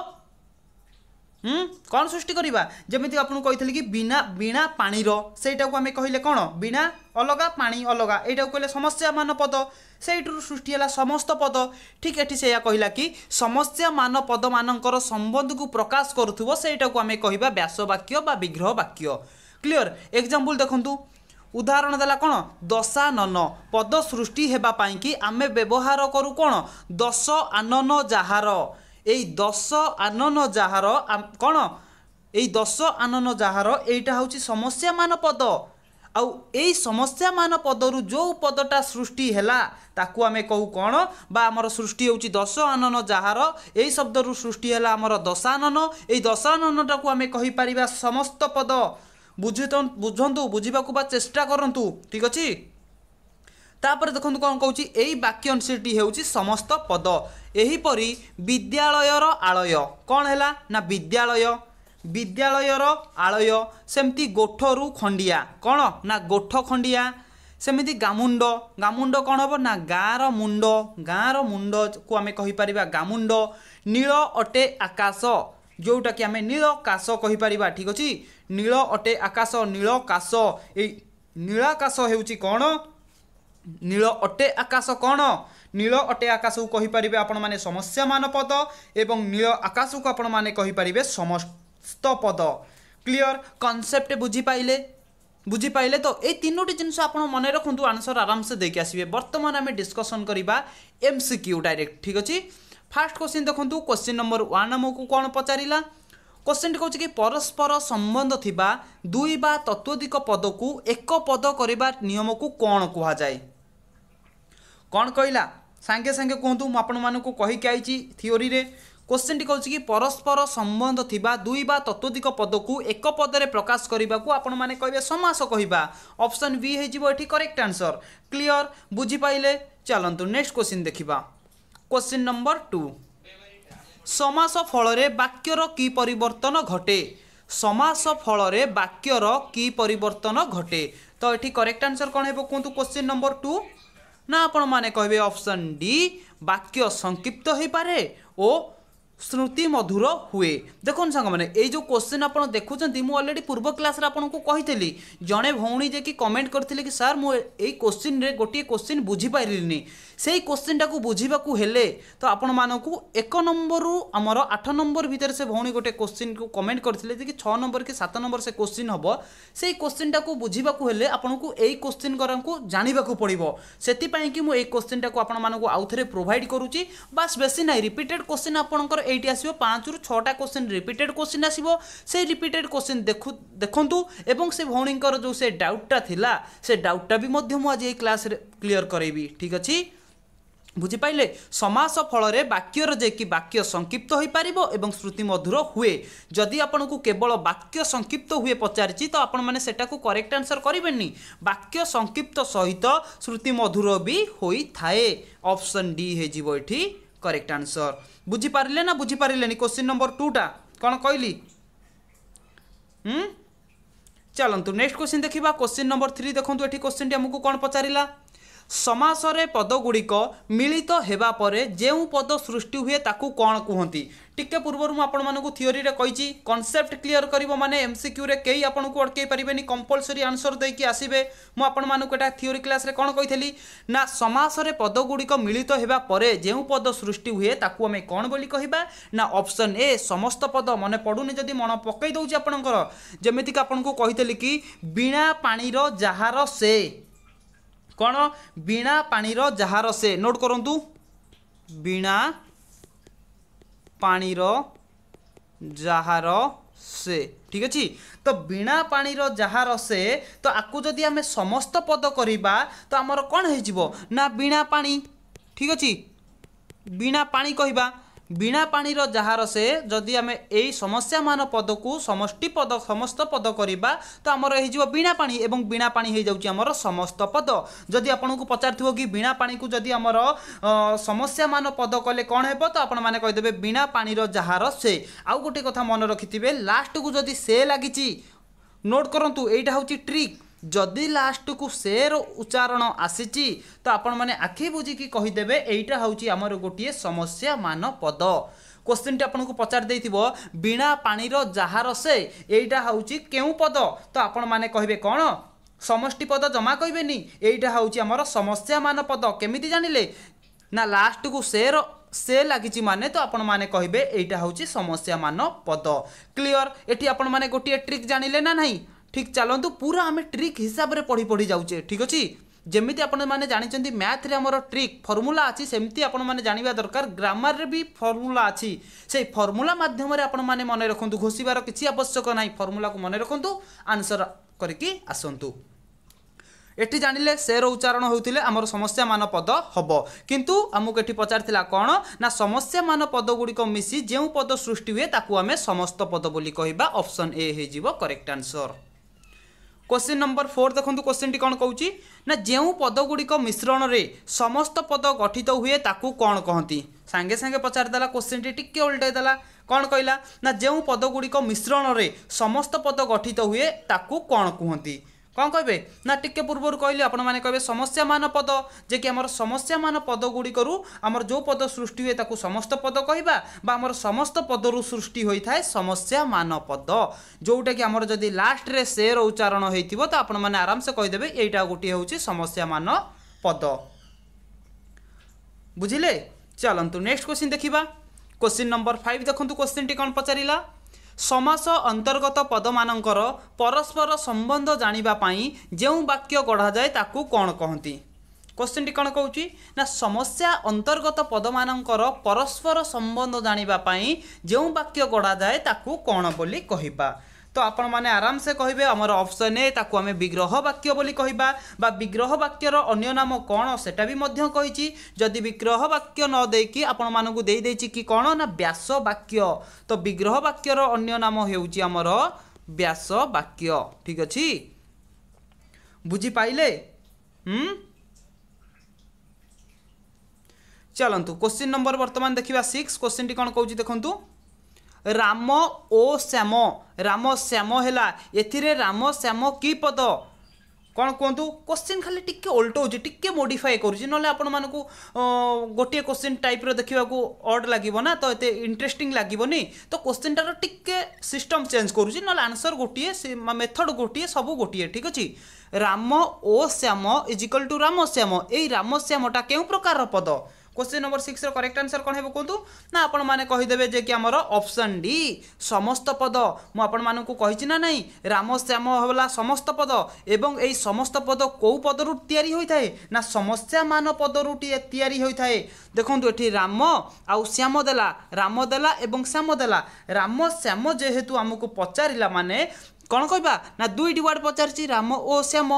କ'ଣ ସୃଷ୍ଟି କରିବା ଯେମିତି ଆପଣଙ୍କୁ କହିଥିଲି କି ବିନା ବିଣା ପାଣିର ସେଇଟାକୁ ଆମେ କହିଲେ କ'ଣ ବିନା ଅଲଗା ପାଣି ଅଲଗା ଏଇଟାକୁ କହିଲେ ସମସ୍ୟାମାନ ପଦ ସେଇଠାରୁ ସୃଷ୍ଟି ହେଲା ସମସ୍ତ ପଦ ଠିକ୍ ଏଠି ସେଇଆ କହିଲା କି ସମସ୍ୟାମାନ ପଦମାନଙ୍କର ସମ୍ବନ୍ଧକୁ ପ୍ରକାଶ କରୁଥିବ ସେଇଟାକୁ ଆମେ କହିବା ବ୍ୟାସବାକ୍ୟ ବା ବିଗ୍ରହ ବାକ୍ୟ କ୍ଲିଅର ଏକ୍ଜାମ୍ପଲ୍ ଦେଖନ୍ତୁ ଉଦାହରଣ ଦେଲା କ'ଣ ଦଶାନନ ପଦ ସୃଷ୍ଟି ହେବା ପାଇଁକି ଆମେ ବ୍ୟବହାର କରୁ କ'ଣ ଦଶ ଆନନ ଯାହାର ଏଇ ଦଶ ଆନନ ଯାହାର କ'ଣ ଏଇ ଦଶ ଆନନ ଯାହାର ଏଇଟା ହେଉଛି ସମସ୍ୟାମାନ ପଦ ଆଉ ଏଇ ସମସ୍ୟାମାନ ପଦରୁ ଯେଉଁ ପଦଟା ସୃଷ୍ଟି ହେଲା ତାକୁ ଆମେ କହୁ କ'ଣ ବା ଆମର ସୃଷ୍ଟି ହେଉଛି ଦଶ ଆନନ ଯାହାର ଏଇ ଶବ୍ଦରୁ ସୃଷ୍ଟି ହେଲା ଆମର ଦଶାନନ ଏଇ ଦଶାନନଟାକୁ ଆମେ କହିପାରିବା ସମସ୍ତ ପଦ ବୁଝୁ ବୁଝନ୍ତୁ ବୁଝିବାକୁ ବା ଚେଷ୍ଟା କରନ୍ତୁ ଠିକ୍ ଅଛି ତାପରେ ଦେଖନ୍ତୁ କ'ଣ କହୁଛି ଏହି ବାକ୍ୟଂଶଟି ହେଉଛି ସମସ୍ତ ପଦ ଏହିପରି ବିଦ୍ୟାଳୟର ଆଳୟ କ'ଣ ହେଲା ନା ବିଦ୍ୟାଳୟ ବିଦ୍ୟାଳୟର ଆଳୟ ସେମିତି ଗୋଠରୁ ଖଣ୍ଡିଆ କ'ଣ ନା ଗୋଠ ଖଣ୍ଡିଆ ସେମିତି ଗାମୁଣ୍ଡ ଗାମୁଣ୍ଡ କ'ଣ ହେବ ନା ଗାଁର ମୁଣ୍ଡ ଗାଁର ମୁଣ୍ଡକୁ ଆମେ କହିପାରିବା ଗାମୁଣ୍ଡ ନୀଳ ଅଟେ ଆକାଶ ଯେଉଁଟାକି ଆମେ ନୀଳ କାଶ କହିପାରିବା ଠିକ୍ ଅଛି ନୀଳ ଅଟେ ଆକାଶ ନୀଳ କାଶ ଏଇ ନୀଳାକାଶ ହେଉଛି କ'ଣ ନୀଳ ଅଟେ ଆକାଶ କ'ଣ ନୀଳ ଅଟେ ଆକାଶକୁ କହିପାରିବେ ଆପଣମାନେ ସମସ୍ୟାମାନ ପଦ ଏବଂ ନୀଳ ଆକାଶକୁ ଆପଣମାନେ କହିପାରିବେ ସମସ୍ତ ପଦ କ୍ଲିଅର କନସେପ୍ଟ ବୁଝିପାଇଲେ বুঝিপাইলে তো এই তিনোটি জিনিস আপনার মনে রাখতু আনসর আরামসে দেখি আসবে বর্তমানে আমি ডিসকসন করা এমসিকিউ ডাইরেক্ট ঠিক আছে ফার্স্ট কোশ্চিন দেখুন কোশ্চিন নম্বর ওয়ান আমাকে কোণ পচারা কোশ্চিনটি কৌছি কি পরস্পর সম্বন্ধ থিবা দুই বা তত্ত্বাধিক পদকু এক পদ করিবার নিয়মকু কোণ কুহযায় କ'ଣ କହିଲା ସାଙ୍ଗେ ସାଙ୍ଗେ କୁହନ୍ତୁ ମୁଁ ଆପଣମାନଙ୍କୁ କହିକି ଆଇଛି ଥିଓରିରେ କୋଶ୍ଚିନ୍ଟି କହୁଛି କି ପରସ୍ପର ସମ୍ବନ୍ଧ ଥିବା ଦୁଇ ବା ତତ୍ତ୍ୱଧିକ ପଦକୁ ଏକ ପଦରେ ପ୍ରକାଶ କରିବାକୁ ଆପଣମାନେ କହିବେ ସମାସ କହିବା ଅପସନ୍ ବି ହେଇଯିବ ଏଠି କରେକ୍ଟ ଆନ୍ସର୍ କ୍ଲିଅର୍ ବୁଝିପାରିଲେ ଚାଲନ୍ତୁ ନେକ୍ସଟ କୋଶ୍ଚିନ୍ ଦେଖିବା କୋଶ୍ଚିନ୍ ନମ୍ବର ଟୁ ସମାସ ଫଳରେ ବାକ୍ୟର କି ପରିବର୍ତ୍ତନ ଘଟେ ସମାସ ଫଳରେ ବାକ୍ୟର କି ପରିବର୍ତ୍ତନ ଘଟେ ତ ଏଠି କରେକ୍ଟ ଆନ୍ସର୍ କ'ଣ ହେବ କୁହନ୍ତୁ କୋଶ୍ଚିନ୍ ନମ୍ବର ଟୁ ନା ଆପଣମାନେ କହିବେ ଅପସନ୍ ଡି ବାକ୍ୟ ସଂକ୍ଷିପ୍ତ ହୋଇପାରେ ଓ ସ୍ମୃତି ମଧୁର ହୁଏ ଦେଖନ୍ତୁ ସାଙ୍ଗମାନେ ଏଇ ଯେଉଁ କୋଶ୍ଚିନ୍ ଆପଣ ଦେଖୁଛନ୍ତି ମୁଁ ଅଲରେଡ଼ି ପୂର୍ବ କ୍ଲାସ୍ରେ ଆପଣଙ୍କୁ କହିଥିଲି ଜଣେ ଭଉଣୀ ଯେ କି କମେଣ୍ଟ କରିଥିଲେ କି ସାର୍ ମୁଁ ଏଇ କୋଶ୍ଚିନ୍ରେ ଗୋଟିଏ କୋଶ୍ଚିନ୍ ବୁଝିପାରିଲିନି সেই কোশ্চিনটাকে বুঝবাকে হলে তো আপন মানুষ এক নম্বরু আমার আঠ নম্বর ভিতরে সে ভৌণী গোটে কোশ্চিন কমেন্ট করে যে ছ নম্বর কি সাত নম্বর সে কোশ্চিন হব সেই কোশ্চিনটাকে বুঝবাকে হলে আপনার এই কোশ্চিন করাকে জাঁয়া পড়ব সেপাই কি এই কোশ্চিনটাকে আপন মানুষ আউথরে প্রোভাইড করুছি বাস বেশি না রিপিটেড কোশ্চিন আপনার এইটি আসবে পাঁচরু ছটা কোশ্চিন রিপিটেড কোশ্চিন আসব সেই রিপিটেড কোশ্চিন দেখু দেখন্তু এবং সে ভৌণীঙ্কর যে সে ডাউটটা লা সে ডাউটটা ବି ମଧ୍ୟ ମୁଁ ଆଜି ଏଇ କ୍ଲାସ୍ରେ କ୍ଲିଅର୍ କରେଇବି ଠିକ୍ ଅଛି ବୁଝିପାରିଲେ ସମାସ ଫଳରେ ବାକ୍ୟର ଯିଏକି ବାକ୍ୟ ସଂକ୍ଷିପ୍ତ ହୋଇପାରିବ ଏବଂ ଶ୍ରୁତି ମଧୁର ହୁଏ ଯଦି ଆପଣଙ୍କୁ କେବଳ ବାକ୍ୟ ସଂକ୍ଷିପ୍ତ ହୁଏ ପଚାରିଛି ତ ଆପଣମାନେ ସେଟାକୁ କରେକ୍ଟ ଆନ୍ସର୍ କରିବେନି ବାକ୍ୟ ସଂକ୍ଷିପ୍ତ ସହିତ ଶ୍ରୁତି ମଧୁର ବି ହୋଇଥାଏ ଅପସନ୍ ଡି ହେଇଯିବ ଏଠି କରେକ୍ଟ ଆନ୍ସର୍ ବୁଝିପାରିଲେ ନା ବୁଝିପାରିଲେନି କୋଶ୍ଚିନ୍ ନମ୍ବର ଟୁଟା କ'ଣ କହିଲି ଚାଲନ୍ତୁ ନେକ୍ସଟ କୋଶ୍ଚିନ୍ ଦେଖିବା କୋଶ୍ଚିନ୍ ନମ୍ବର ଥ୍ରୀ ଦେଖନ୍ତୁ ଏଠି କୋଶ୍ଚିନ୍ଟି ଆମକୁ କ'ଣ ପଚାରିଲା ସମାସରେ ପଦଗୁଡ଼ିକ ମିଳିତ ହେବା ପରେ ଯେଉଁ ପଦ ସୃଷ୍ଟି ହୁଏ ତାକୁ କ'ଣ କୁହନ୍ତି ଟିକେ ପୂର୍ବରୁ ମୁଁ ଆପଣମାନଙ୍କୁ ଥିଓରିରେ କହିଛି କନସେପ୍ଟ କ୍ଲିୟର କରିବ ମାନେ ଏମସିକ୍ୟୁରେ କେହି ଆପଣଙ୍କୁ ଅଟକେଇ ପାରିବେନି କମ୍ପଲସରି ଆନ୍ସର ଦେଇକି ଆସିବେ ମୁଁ ଆପଣମାନଙ୍କୁ ଏଇଟା ଥିଓରି କ୍ଲାସ୍ରେ କ'ଣ କହିଥିଲି ନା ସମାସରେ ପଦଗୁଡ଼ିକ ମିଳିତ ହେବା ପରେ ଯେଉଁ ପଦ ସୃଷ୍ଟି ହୁଏ ତାକୁ ଆମେ କ'ଣ ବୋଲି କହିବା ନା ଅପସନ୍ ଏ ସମସ୍ତ ପଦ ମନେ ପଡ଼ୁନି ଯଦି ମନ ପକେଇ ଦେଉଛି ଆପଣଙ୍କର ଯେମିତିକି ଆପଣଙ୍କୁ କହିଥିଲି କି ବିଣା ପାଣିର ଯାହାର ସେ କ'ଣ ବିଣା ପାଣିର ଯାହାର ସେ ନୋଟ୍ କରନ୍ତୁ ବିଣା ପାଣିର ଯାହାର ସେ ঠিক আছে তো বিনা পাণির যাহা রসে তো আকু যদি আমি সমস্ত পদ করিবা তো আমার কোণ হয়ে না বিনা পাণি ঠিক আছে বিনা পাণি কহিবা ବିଣା ପାଣିର ଯାହାର ସେ ଯଦି ଆମେ ଏଇ ସମସ୍ୟାମାନ ପଦକୁ ସମଷ୍ଟି ପଦ ସମସ୍ତ ପଦ କରିବା ତ ଆମର ହେଇଯିବ ବିଣା ପାଣି ଏବଂ ବିଣା ପାଣି ହେଇଯାଉଛି ଆମର ସମସ୍ତ ପଦ ଯଦି ଆପଣଙ୍କୁ ପଚାରିଥିବ କି ବିଣା ପାଣିକୁ ଯଦି ଆମର ସମସ୍ୟାମାନ ପଦ କଲେ କ'ଣ ହେବ ତ ଆପଣମାନେ କହିଦେବେ ବିଣା ପାଣିର ଯାହାର ସେ ଆଉ ଗୋଟେ କଥା ମନେ ରଖିଥିବେ ଲାଷ୍ଟକୁ ଯଦି ସେ ଲାଗିଛି ନୋଟ୍ କରନ୍ତୁ ଏଇଟା ହେଉଛି ଟ୍ରିକ୍ ଯଦି ଲାଷ୍ଟକୁ ସେର ଉଚ୍ଚାରଣ ଆସିଛି ତ ଆପଣମାନେ ଆଖି ବୁଝିକି କହିଦେବେ ଏଇଟା ହେଉଛି ଆମର ଗୋଟିଏ ସମସ୍ୟା ମାନ ପଦ କୋଶ୍ଚିନ୍ଟି ଆପଣଙ୍କୁ ପଚାରିଦେଇଥିବ ବିଣା ପାଣିର ଯାହାର ସେ ଏଇଟା ହେଉଛି କେଉଁ ପଦ ତ ଆପଣମାନେ କହିବେ କ'ଣ ସମଷ୍ଟି ପଦ ଜମା କହିବେନି ଏଇଟା ହେଉଛି ଆମର ସମସ୍ୟା ମାନ ପଦ କେମିତି ଜାଣିଲେ ନା ଲାଷ୍ଟକୁ ସେର ସେ ଲାଗିଛି ମାନେ ତ ଆପଣମାନେ କହିବେ ଏଇଟା ହେଉଛି ସମସ୍ୟା ମାନ ପଦ କ୍ଲିଅର୍ ଏଠି ଆପଣମାନେ ଗୋଟିଏ ଟ୍ରିକ୍ ଜାଣିଲେ ନା ନାହିଁ ঠিক ଚାଲନ୍ତୁ ପୁରା ଆମେ ଟ୍ରିକ୍ ହିସାବରେ ପଢ଼ି ପଢ଼ି ଯାଉଛେ ଠିକ୍ ଅଛି ଯେମିତି ଆପଣମାନେ ଜାଣିଛନ୍ତି ମ୍ୟାଥ୍ରେ ଆମର ଟ୍ରିକ୍ ଫର୍ମୁଲା ଅଛି ସେମିତି ଆପଣମାନେ ଜାଣିବା ଦରକାର ଗ୍ରାମାରରେ ବି ଫର୍ମୁଲା ଅଛି ସେଇ ଫର୍ମୁଲା ମାଧ୍ୟମରେ ଆପଣମାନେ ମନେ ରଖନ୍ତୁ ଘୋଷିବାର କିଛି ଆବଶ୍ୟକ ନାହିଁ ଫର୍ମୁଲାକୁ ମନେ ରଖନ୍ତୁ ଆନ୍ସର୍ କରିକି ଆସନ୍ତୁ ଏଠି ଜାଣିଲେ ସେର ଉଚ୍ଚାରଣ ହେଉଥିଲେ ଆମର ସମସ୍ୟାମାନ ପଦ ହେବ କିନ୍ତୁ ଆମକୁ ଏଠି ପଚାରିଥିଲା କ'ଣ ନା ସମସ୍ୟାମାନ ପଦଗୁଡ଼ିକ ମିଶି ଯେଉଁ ପଦ ସୃଷ୍ଟି ହୁଏ ତାକୁ ଆମେ ସମସ୍ତ ପଦ ବୋଲି କହିବା ଅପସନ୍ ଏ ହେଇଯିବ correct answer question number four देखो क्वेश्चन टी कौन कौन ना जो पदगुड़िक मिश्रण से समस्त पद गठित हुए कौन कहती सांगे सांगे पचारिदेला क्वेश्चन टी टे उल्टईदेला कौन कहला ना जो पदगुड़िक मिश्रण से समस्त पद गठित हुए कौन कहती କ'ଣ କହିବେ ନା ଟିକେ ପୂର୍ବରୁ କହିଲି ଆପଣମାନେ କହିବେ ସମସ୍ୟାମାନ ପଦ ଯେ କି ଆମର ସମସ୍ୟାମାନ ପଦ ଗୁଡ଼ିକରୁ ଆମର ଯେଉଁ ପଦ ସୃଷ୍ଟି ହୁଏ ତାକୁ ସମସ୍ତ ପଦ କହିବା ବା ଆମର ସମସ୍ତ ପଦରୁ ସୃଷ୍ଟି ହୋଇଥାଏ ସମସ୍ୟାମାନ ପଦ ଯେଉଁଟାକି ଆମର ଯଦି ଲାଷ୍ଟରେ ସେର ଉଚ୍ଚାରଣ ହୋଇଥିବ ତ ଆପଣମାନେ ଆରାମସେ କହିଦେବେ ଏଇଟା ଗୋଟିଏ ହେଉଛି ସମସ୍ୟାମାନ ପଦ ବୁଝିଲେ ଚାଲନ୍ତୁ ନେକ୍ସଟ କୋଶ୍ଚିନ୍ ଦେଖିବା କୋଶ୍ଚିନ୍ ନମ୍ବର ଫାଇଭ୍ ଦେଖନ୍ତୁ କୋଶ୍ଚିନ୍ଟି କ'ଣ ପଚାରିଲା ସମାସ ଅନ୍ତର୍ଗତ ପଦମାନଙ୍କର ପରସ୍ପର ସମ୍ବନ୍ଧ ଜାଣିବା ପାଇଁ ଯେଉଁ ବାକ୍ୟ ଗଢ଼ାଯାଏ ତାକୁ କ'ଣ କହନ୍ତି କୋଶ୍ଚିନ୍ଟି କ'ଣ କହୁଛି ନା ସମସ୍ୟା ଅନ୍ତର୍ଗତ ପଦମାନଙ୍କର ପରସ୍ପର ସମ୍ବନ୍ଧ ଜାଣିବା ପାଇଁ ଯେଉଁ ବାକ୍ୟ ଗଢ଼ାଯାଏ ତାକୁ କ'ଣ ବୋଲି କହିବା ତ ଆପଣମାନେ ଆରାମସେ କହିବେ ଆମର ଅପସନ୍ ଏ ତାକୁ ଆମେ ବିଗ୍ରହ ବାକ୍ୟ ବୋଲି କହିବା ବା ବିଗ୍ରହ ବାକ୍ୟର ଅନ୍ୟ ନାମ କ'ଣ ସେଟା ବି ମଧ୍ୟ କହିଛି ଯଦି ବିଗ୍ରହ ବାକ୍ୟ ନ ଦେଇକି ଆପଣମାନଙ୍କୁ ଦେଇଦେଇଛି କି କ'ଣ ନା ବ୍ୟାସ ବାକ୍ୟ ତ ବିଗ୍ରହ ବାକ୍ୟର ଅନ୍ୟ ନାମ ହେଉଛି ଆମର ବ୍ୟାସ ବାକ୍ୟ ଠିକ୍ ଅଛି ବୁଝିପାରିଲେ ଚାଲନ୍ତୁ କୋଶ୍ଚିନ୍ ନମ୍ବର ବର୍ତ୍ତମାନ ଦେଖିବା ସିକ୍ସ କୋଶ୍ଚିନ୍ଟି କ'ଣ କହୁଛି ଦେଖନ୍ତୁ ରାମ ଓ ଶ୍ୟାମ ରାମ ଶ୍ୟାମ ହେଲା ଏଥିରେ ରାମ ଶ୍ୟାମ କି ପଦ କ'ଣ କୁହନ୍ତୁ କୋଶ୍ଚିନ୍ ଖାଲି ଟିକେ ଓଲଟଉଛି ଟିକେ ମୋଡ଼ିଫାଏ କରୁଛି ନହେଲେ ଆପଣମାନଙ୍କୁ ଗୋଟିଏ କୋଶ୍ଚିନ୍ ଟାଇପ୍ର ଦେଖିବାକୁ ଅଡ୍ ଲାଗିବ ନା ତ ଏତେ ଇଣ୍ଟରେଷ୍ଟିଂ ଲାଗିବନି ତ କୋଶ୍ଚିନ୍ଟାର ଟିକେ ସିଷ୍ଟମ୍ ଚେଞ୍ଜ କରୁଛି ନହେଲେ ଆନ୍ସର୍ ଗୋଟିଏ ମେଥଡ଼ ଗୋଟିଏ ସବୁ ଗୋଟିଏ ଠିକ୍ ଅଛି ରାମ ଓ ଶ୍ୟାମ ଇଜିକାଲ୍ ଟୁ ରାମ ଶ୍ୟାମ ଏଇ ରାମ ଶ୍ୟାମଟା କେଉଁ ପ୍ରକାରର ପଦ କ୍ୱେଶ୍ଚିନ୍ ନମ୍ବର ସିକ୍ସର କରେକ୍ଟ ଆନ୍ସର୍ କ'ଣ ହେବ କୁହନ୍ତୁ ନା ଆପଣମାନେ କହିଦେବେ ଯେ କି ଆମର ଅପସନ୍ ଡି ସମସ୍ତ ପଦ ମୁଁ ଆପଣମାନଙ୍କୁ କହିଛି ନା ନାହିଁ ରାମ ଶ୍ୟାମ ହେଲା ସମସ୍ତ ପଦ ଏବଂ ଏହି ସମସ୍ତ ପଦ କେଉଁ ପଦରୁ ତିଆରି ହୋଇଥାଏ ନା ସମସ୍ୟାମାନ ପଦରୁ ତିଆରି ହୋଇଥାଏ ଦେଖନ୍ତୁ ଏଠି ରାମ ଆଉ ଶ୍ୟାମ ଦେଲା ରାମ ଦେଲା ଏବଂ ଶ୍ୟାମ ଦେଲା ରାମ ଶ୍ୟାମ ଯେହେତୁ ଆମକୁ ପଚାରିଲା ମାନେ କ'ଣ କହିବା ନା ଦୁଇଟି ୱାର୍ଡ଼ ପଚାରିଛି ରାମ ଓ ଶ୍ୟାମ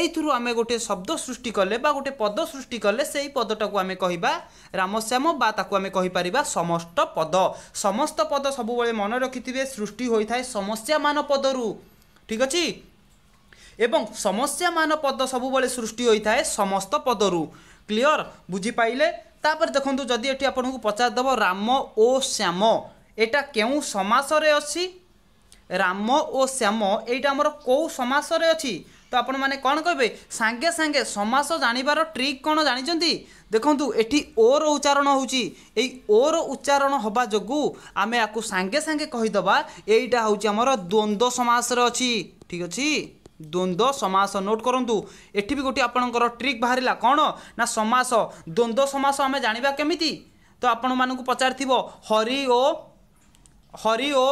ଏଇଥିରୁ ଆମେ ଗୋଟିଏ ଶବ୍ଦ ସୃଷ୍ଟି କଲେ ବା ଗୋଟିଏ ପଦ ସୃଷ୍ଟି କଲେ ସେଇ ପଦଟାକୁ ଆମେ କହିବା ରାମଶ୍ୟାମ ବା ତାକୁ ଆମେ କହିପାରିବା ସମସ୍ତ ପଦ ସମସ୍ତ ପଦ ସବୁବେଳେ ମନେ ରଖିଥିବେ ସୃଷ୍ଟି ହୋଇଥାଏ ସମସ୍ୟାମାନ ପଦରୁ ଠିକ୍ ଅଛି ଏବଂ ସମସ୍ୟାମାନ ପଦ ସବୁବେଳେ ସୃଷ୍ଟି ହୋଇଥାଏ ସମସ୍ତ ପଦରୁ କ୍ଲିଅର ବୁଝିପାରିଲେ ତାପରେ ଦେଖନ୍ତୁ ଯଦି ଏଠି ଆପଣଙ୍କୁ ପଚାରିଦେବ ରାମ ଓ ଶ୍ୟାମ ଏଇଟା କେଉଁ ସମାସରେ ଅଛି ରାମ ଓ ଶ୍ୟାମ ଏଇଟା ଆମର କେଉଁ ସମାସରେ ଅଛି ତ ଆପଣମାନେ କ'ଣ କହିବେ ସାଙ୍ଗେ ସାଙ୍ଗେ ସମାସ ଜାଣିବାର ଟ୍ରିକ୍ କ'ଣ ଜାଣିଛନ୍ତି ଦେଖନ୍ତୁ ଏଠି ଓର ଉଚ୍ଚାରଣ ହେଉଛି ଏଇ ଓର ଉଚ୍ଚାରଣ ହେବା ଯୋଗୁଁ ଆମେ ୟାକୁ ସାଙ୍ଗେ ସାଙ୍ଗେ କହିଦେବା ଏଇଟା ହେଉଛି ଆମର ଦ୍ୱନ୍ଦ୍ୱ ସମାସରେ ଅଛି ଠିକ୍ ଅଛି ଦ୍ୱନ୍ଦ୍ୱ ସମାସ ନୋଟ୍ କରନ୍ତୁ ଏଠି ବି ଗୋଟିଏ ଆପଣଙ୍କର ଟ୍ରିକ୍ ବାହାରିଲା କ'ଣ ନା ସମାସ ଦ୍ୱନ୍ଦ୍ୱ ସମାସ ଆମେ ଜାଣିବା କେମିତି ତ ଆପଣମାନଙ୍କୁ ପଚାରିଥିବ ହରି ଓ ହରି ଓ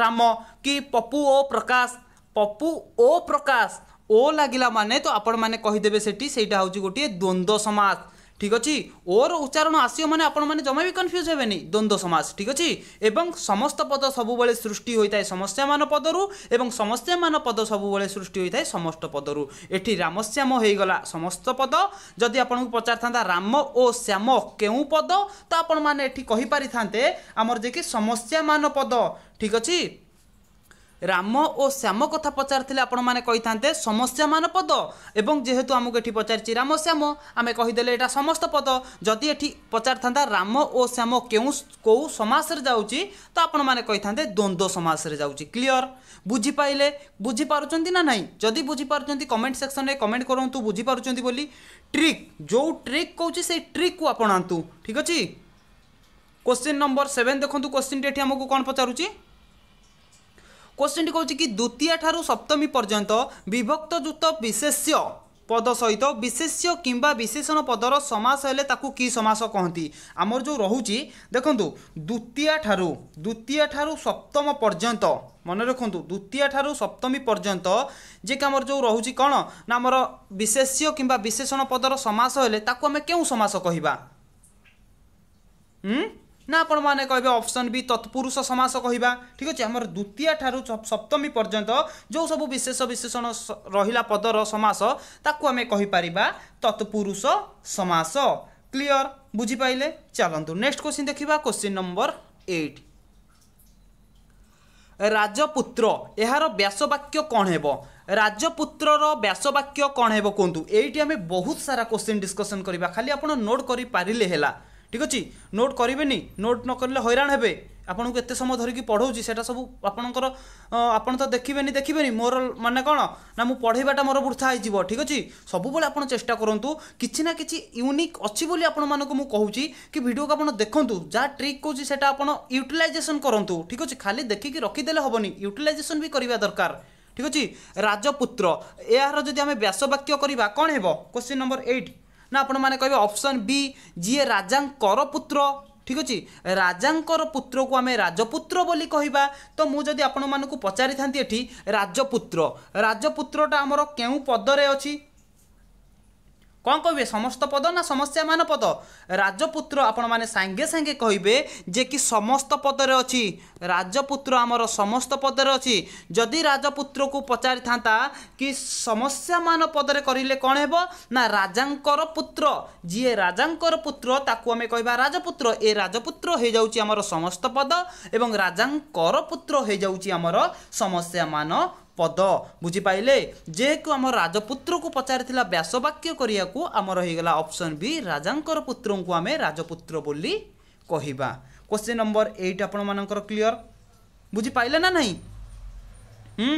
ରାମ କି ପପୁ ଓ ପ୍ରକାଶ ପପୁ ଓ ପ୍ରକାଶ ଓ ଲାଗିଲା ମାନେ ତ ଆପଣମାନେ କହିଦେବେ ସେଠି ସେଇଟା ହେଉଛି ଗୋଟିଏ ଦ୍ୱନ୍ଦ୍ୱ ସମାସ ঠিক ଅଛି ଓର ଉଚ୍ଚାରଣ ଆସିବ ମାନେ ଆପଣମାନେ ଜମା ବି କନଫ୍ୟୁଜ୍ ହେବେନି ଦ୍ୱନ୍ଦ୍ୱ ସମାସ ଠିକ୍ ଅଛି ଏବଂ ସମସ୍ତ ପଦ ସବୁବେଳେ ସୃଷ୍ଟି ହୋଇଥାଏ ସମସ୍ୟାମାନ ପଦରୁ ଏବଂ ସମସ୍ୟାମାନ ପଦ ସବୁବେଳେ ସୃଷ୍ଟି ହୋଇଥାଏ ସମସ୍ତ ପଦରୁ ଏଠି ରାମଶ୍ୟାମ ହୋଇଗଲା ସମସ୍ତ ପଦ ଯଦି ଆପଣଙ୍କୁ ପଚାରିଥାନ୍ତା ରାମ ଓ ଶ୍ୟାମ କେଉଁ ପଦ ତ ଆପଣମାନେ ଏଠି କହିପାରିଥାନ୍ତେ ଆମର ଯେ କି ସମସ୍ୟାମାନ ପଦ ଠିକ୍ ଅଛି ରାମ ଓ ଶ୍ୟାମ କଥା ପଚାରିଥିଲେ ଆପଣମାନେ କହିଥାନ୍ତେ ସମସ୍ୟାମାନ ପଦ ଏବଂ ଯେହେତୁ ଆମକୁ ଏଠି ପଚାରିଛି ରାମ ଶ୍ୟାମ ଆମେ କହିଦେଲେ ଏଇଟା ସମସ୍ତ ପଦ ଯଦି ଏଠି ପଚାରିଥାନ୍ତା ରାମ ଓ ଶ୍ୟାମ କେଉଁ କେଉଁ ସମାସରେ ଯାଉଛି ତ ଆପଣମାନେ କହିଥାନ୍ତେ ଦ୍ୱନ୍ଦ୍ୱ ସମାସରେ ଯାଉଛି କ୍ଲିଅର ବୁଝିପାଇଲେ ବୁଝିପାରୁଛନ୍ତି ନା ନାହିଁ ଯଦି ବୁଝିପାରୁଛନ୍ତି କମେଣ୍ଟ ସେକ୍ସନରେ କମେଣ୍ଟ କରନ୍ତୁ ବୁଝିପାରୁଛନ୍ତି ବୋଲି ଟ୍ରିକ୍ ଯେଉଁ ଟ୍ରିକ୍ କହୁଛି ସେଇ ଟ୍ରିକ୍କୁ ଆପଣାନ୍ତୁ ଠିକ୍ ଅଛି କୋଶ୍ଚିନ୍ ନମ୍ବର ସେଭେନ୍ ଦେଖନ୍ତୁ କୋଶ୍ଚିନ୍ଟି ଏଠି ଆମକୁ କ'ଣ ପଚାରୁଛି କୋଶ୍ଚିନ୍ଟି କହୁଛି କି ଦ୍ୱିତୀୟ ଠାରୁ ସପ୍ତମୀ ପର୍ଯ୍ୟନ୍ତ ବିଭକ୍ତ ଯୁକ୍ତ ବିଶେଷ୍ୟ ପଦ ସହିତ ବିଶେଷ୍ୟ କିମ୍ବା ବିଶେଷଣ ପଦର ସମାସ ହେଲେ ତାକୁ କି ସମାସ କହନ୍ତି ଆମର ଯେଉଁ ରହୁଛି ଦେଖନ୍ତୁ ଦ୍ୱିତୀୟ ଠାରୁ ଦ୍ୱିତୀୟ ଠାରୁ ସପ୍ତମ ପର୍ଯ୍ୟନ୍ତ ମନେ ରଖନ୍ତୁ ଦ୍ୱିତୀୟ ଠାରୁ ସପ୍ତମୀ ପର୍ଯ୍ୟନ୍ତ ଯିଏକି ଆମର ଯେଉଁ ରହୁଛି କ'ଣ ନା ଆମର ବିଶେଷ୍ୟ କିମ୍ବା ବିଶେଷଣ ପଦର ସମାସ ହେଲେ ତାକୁ ଆମେ କେଉଁ ସମାସ କହିବା ହୁଁ नपान अप्सन वि तत्पुरुष समास कम द्वितीय सप्तमी पर्यन्त जोसबु विशेष विशेषण र पद र समास तत्पुष समास किलियर बुझि पारे चालाचि देखा को नम्बर एट राजपुत्र व्यासवाक्य कन होपुत्र व्यासवाक्य कन हो एटे बहुत सारा क्वेसन डिस्कसन गरेको खालि आउनु नोट गरिपारेला ঠিক ଅଛି ନୋଟ୍ କରିବେନି ନୋଟ୍ ନ କରିଲେ ହଇରାଣ ହେବେ ଆପଣଙ୍କୁ ଏତେ ସମୟ ଧରିକି ପଢ଼ଉଛି ସେଇଟା ସବୁ ଆପଣଙ୍କର ଆପଣ ତ ଦେଖିବେନି ଦେଖିବେନି ମୋର ମାନେ କ'ଣ ନା ମୁଁ ପଢ଼େଇବାଟା ମୋର ବୃଥା ହେଇଯିବ ଠିକ୍ ଅଛି ସବୁବେଳେ ଆପଣ ଚେଷ୍ଟା କରନ୍ତୁ କିଛି ନା କିଛି ୟୁନିକ୍ ଅଛି ବୋଲି ଆପଣମାନଙ୍କୁ ମୁଁ କହୁଛି କି ଭିଡ଼ିଓକୁ ଆପଣ ଦେଖନ୍ତୁ ଯାହା ଟ୍ରିକ୍ କହୁଛି ସେଇଟା ଆପଣ ୟୁଟିଲାଇଜେସନ୍ କରନ୍ତୁ ଠିକ୍ ଅଛି ଖାଲି ଦେଖିକି ରଖିଦେଲେ ହେବନି ୟୁଟିଲାଇଜେସନ୍ ବି କରିବା ଦରକାର ଠିକ୍ ଅଛି ରାଜପୁତ୍ର ଏହାର ଯଦି ଆମେ ବ୍ୟାସବାକ୍ୟ କରିବା କ'ଣ ହେବ କ୍ୱେଶ୍ଚିନ୍ ନମ୍ବର ଏଇଟ୍ ନା ଆପଣମାନେ କହିବେ ଅପସନ୍ ବି ଯିଏ ରାଜାଙ୍କର ପୁତ୍ର ঠিক আছে রাজাঙ্কর পুত্রকু আমি রাজপুত্র বলে কহবা তো মু যদি আপনার পচারি থাকে এটি রাজপুত্র রাজপুত্রটা আমার কেউ পদরে অছি କ'ଣ କହିବେ ସମସ୍ତ ପଦ ନା ସମସ୍ୟାମାନ ପଦ ରାଜପୁତ୍ର ଆପଣମାନେ ସାଙ୍ଗେ ସାଙ୍ଗେ କହିବେ ଯେ କି ସମସ୍ତ ପଦରେ ଅଛି ରାଜପୁତ୍ର ଆମର ସମସ୍ତ ପଦରେ ଅଛି ଯଦି ରାଜପୁତ୍ରକୁ ପଚାରିଥାନ୍ତା କି ସମସ୍ୟାମାନ ପଦରେ କରିଲେ କ'ଣ ହେବ ନା ରାଜାଙ୍କର ପୁତ୍ର ଯିଏ ରାଜାଙ୍କର ପୁତ୍ର ତାକୁ ଆମେ କହିବା ରାଜପୁତ୍ର ଏ ରାଜପୁତ୍ର ହୋଇଯାଉଛି ଆମର ସମସ୍ତ ପଦ ଏବଂ ରାଜାଙ୍କର ପୁତ୍ର ହୋଇଯାଉଛି ଆମର ସମସ୍ୟାମାନ ପଦ ବୁଝିପାରିଲେ ଯେହେତୁ ଆମ ରାଜପୁତ୍ରକୁ ପଚାରିଥିଲା ବ୍ୟାସବାକ୍ୟ କରିବାକୁ ଆମର ହେଇଗଲା ଅପସନ୍ ବି ରାଜାଙ୍କର ପୁତ୍ରଙ୍କୁ ଆମେ ରାଜପୁତ୍ର ବୋଲି କହିବା କ୍ୱେଶ୍ଚିନ୍ ନମ୍ବର ଏଇଟ୍ ଆପଣମାନଙ୍କର କ୍ଲିଅର୍ ବୁଝିପାରିଲେ ନା ନାହିଁ ହୁଁ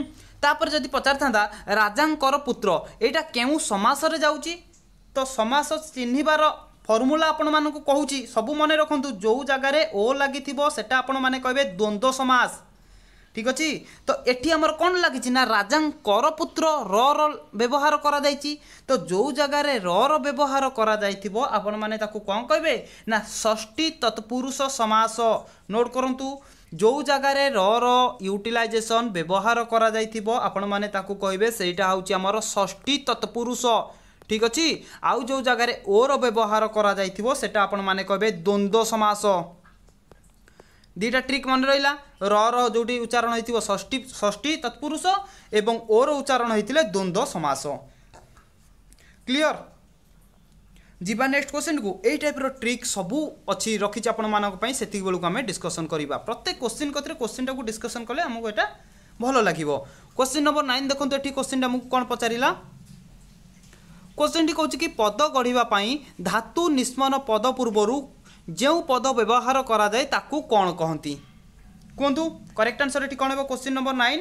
ତାପରେ ଯଦି ପଚାରିଥାନ୍ତା ରାଜାଙ୍କର ପୁତ୍ର ଏଇଟା କେଉଁ ସମାସରେ ଯାଉଛି ତ ସମାସ ଚିହ୍ନିବାର ଫର୍ମୁଲା ଆପଣମାନଙ୍କୁ କହୁଛି ସବୁ ମନେ ରଖନ୍ତୁ ଯେଉଁ ଜାଗାରେ ଓ ଲାଗିଥିବ ସେଟା ଆପଣମାନେ କହିବେ ଦ୍ୱନ୍ଦ୍ୱ ସମାସ ঠিক আছে তো এটি আমার কোণ লাগিছে না রাজা করপুত্র রর ব্যবহার করা যাইছি তো যেউ জায়গায় রর ব্যবহার করা যাইথিব আপন মানে তাকে কম কইবে না ষষ্ঠী তৎপুরুষ সমাস নোট করন্তু ଯେଉଁ ଜାଗାରେ ରର ୟୁଟିଲାଇଜେସନ୍ ବ୍ୟବହାର କରାଯାଇଥିବ ଆପଣମାନେ ତାକୁ କହିବେ ସେଇଟା ହେଉଛି ଆମର ଷଷ୍ଠୀ ତତ୍ପୁରୁଷ ଠିକ୍ ଅଛି ଆଉ ଯେଉଁ ଜାଗାରେ ଓର ବ୍ୟବହାର କରାଯାଇଥିବ ସେଇଟା ଆପଣମାନେ କହିବେ ଦ୍ୱନ୍ଦ୍ୱ ସମାସ দুইটা ট্রিক মনে রহলা র যেটি উচ্চারণ হয়ে ষষ্ঠী ষষ্ঠী তৎপুরুষ এবং ওর উচ্চারণ হয়েছিল দ্বন্দ্ব সমাস ক্লিয়র যা নেক্সট কোশ্চিন কু এই টাইপর ট্রিক সবু অছি রকিছি আপনার সেতিক বেলু আমি ডিসকসন করা প্রত্যেক কোশ্চিন কতরে কোশ্চিনটা ডিসকসন কলে আমি এটা ভালো লাগিব কোশ্চিন নম্বর নাইন দেখুন এটি কোশ্চিনটা আমি কোণ পচারা কোশ্চিনটি কৌছি কি পদ গড়া ধাতু নিষ্মন পদ পূর্বর ଯେଉଁ ପଦ ବ୍ୟବହାର କରାଯାଏ ତାକୁ କ'ଣ କହନ୍ତି କୁହନ୍ତୁ କରେକ୍ଟ ଆନ୍ସର ଏଠି କ'ଣ ହେବ କୋଶ୍ଚିନ୍ ନମ୍ବର ନାଇନ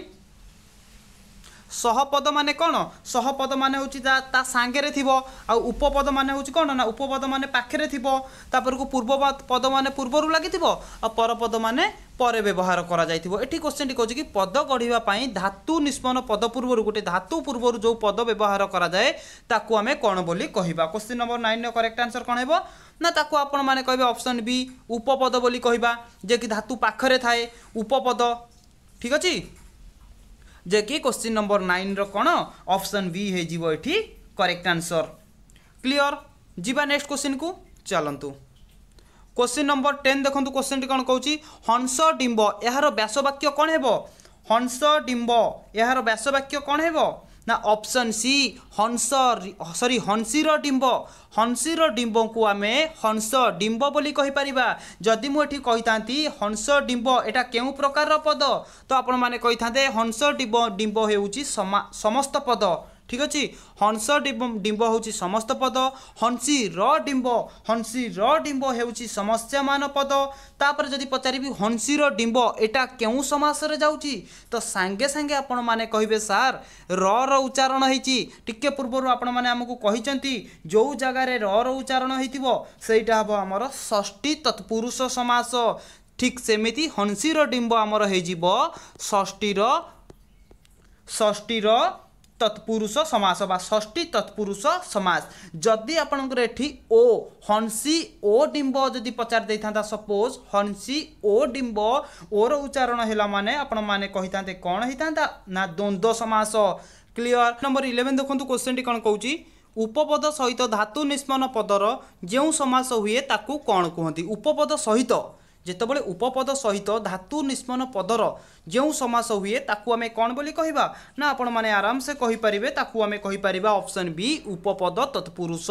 ସହପଦ ମାନେ କ'ଣ ସହପଦ ମାନେ ହେଉଛି ତା ତା ସାଙ୍ଗରେ ଥିବ ଆଉ ଉପପଦ ମାନେ ହେଉଛି କ'ଣ ନା ଉପପଦ ମାନେ ପାଖରେ ଥିବ ତାପରକୁ ପୂର୍ବ ପଦ ମାନେ ପୂର୍ବରୁ ଲାଗିଥିବ ଆଉ ପରପଦ ମାନେ ପରେ ବ୍ୟବହାର କରାଯାଇଥିବ ଏଠି କୋଶ୍ଚିନ୍ଟି କହୁଛି କି ପଦ ଗଢ଼ିବା ପାଇଁ ଧାତୁ ନିଷ୍ପନ୍ନ ପଦ ପୂର୍ବରୁ ଗୋଟେ ଧାତୁ ପୂର୍ବରୁ ଯେଉଁ ପଦ ବ୍ୟବହାର କରାଯାଏ ତାକୁ ଆମେ କ'ଣ ବୋଲି କହିବା କୋଶ୍ଚିନ୍ ନମ୍ବର ନାଇନର କରେକ୍ଟ ଆନ୍ସର କ'ଣ ହେବ ନା ତାକୁ ଆପଣମାନେ କହିବେ ଅପସନ୍ ବି ଉପପଦ ବୋଲି କହିବା ଯେ କି ଧାତୁ ପାଖରେ ଥାଏ ଉପପଦ ଠିକ୍ ଅଛି ଯେ କି କୋଶ୍ଚିନ୍ ନମ୍ବର ନାଇନ୍ର କ'ଣ ଅପସନ୍ ବି ହେଇଯିବ ଏଠି କରେକ୍ଟ ଆନ୍ସର୍ କ୍ଲିଅର୍ ଯିବା ନେକ୍ସଟ କୋଶ୍ଚିନ୍କୁ ଚାଲନ୍ତୁ କୋଶ୍ଚିନ୍ ନମ୍ବର ଟେନ୍ ଦେଖନ୍ତୁ କୋଶ୍ଚିନ୍ଟି କ'ଣ କହୁଛି ହଂସ ଡିମ୍ବ ଏହାର ବ୍ୟାସବାକ୍ୟ କ'ଣ ହେବ ହଂସ ଡିମ୍ବ ଏହାର ବ୍ୟାସବାକ୍ୟ କ'ଣ ହେବ ନା ଅପସନ୍ ସି ହଂସ ସରି ହଂସୀର ଡିମ୍ବ ହଂସୀର ଡିମ୍ବକୁ ଆମେ ହଂସ ଡିମ୍ବ ବୋଲି କହିପାରିବା ଯଦି ମୁଁ ଏଠି କହିଥାନ୍ତି ହଂସ ଡିମ୍ବ ଏଇଟା କେଉଁ ପ୍ରକାରର ପଦ ତ ଆପଣମାନେ କହିଥାନ୍ତେ ହଂସ ଡିମ୍ବ ଡିମ୍ବ ହେଉଛି ସମସ୍ତ ପଦ ଠିକ ଅଛି ହଂସ ଡିମ୍ବ ଡିମ୍ବ ହେଉଛି ସମସ୍ତ ପଦ ହଂସି ର ଡିମ୍ବ ହଂସି ର ଡିମ୍ବ ହେଉଛି ସମସ୍ୟାମାନ ପଦ ତାପରେ ଯଦି ପଚାରିବି ହଂସିର ଡିମ୍ବ ଏଇଟା କେଉଁ ସମାସରେ ଯାଉଛି ତ ସାଙ୍ଗେ ସାଙ୍ଗେ ଆପଣମାନେ କହିବେ ସାର୍ ରର ଉଚ୍ଚାରଣ ହେଇଛି ଟିକେ ପୂର୍ବରୁ ଆପଣମାନେ ଆମକୁ କହିଛନ୍ତି ଯେଉଁ ଜାଗାରେ ରର ଉଚ୍ଚାରଣ ହେଇଥିବ ସେଇଟା ହେବ ଆମର ଷଷ୍ଠୀ ତତ୍ପୁରୁଷ ସମାସ ଠିକ୍ ସେମିତି ହଂସିର ଡିମ୍ବ ଆମର ହେଇଯିବ ଷଷ୍ଠୀର ଷଷ୍ଠୀର তৎপুরুষ সমাস বা ষষ্ঠী তৎপুরুষ সমাস যদি আপনার এটি ও হনসি ও ডিম্ব যদি পচারি দিয়ে থাকে সপোজ হনসি ও ডিম্ব ওর উচ্চারণ হলা মানে আপন মানে কে কণ হয়ে থাকে না দ্বন্দ্ব সমাস ক্লিয়ার নম্বর ইলেভেন দেখুন কোশ্চেনটি কম কৌছি উপপদ সহিত ধাতু নিষ্পন্ন পদর যে সমাস হুয়ে তাকে কণ কুহতি উপপদ সহিত ଯେତେବେଳେ ଉପପଦ ସହିତ ଧାତୁ ନିଷ୍ମନ ପଦର ଯେଉଁ ସମାସ ହୁଏ ତାକୁ ଆମେ କ'ଣ ବୋଲି କହିବା ନା ଆପଣମାନେ ଆରାମସେ କହିପାରିବେ ତାକୁ ଆମେ କହିପାରିବା ଅପସନ୍ ବି ଉପପଦ ତତ୍ପୁରୁଷ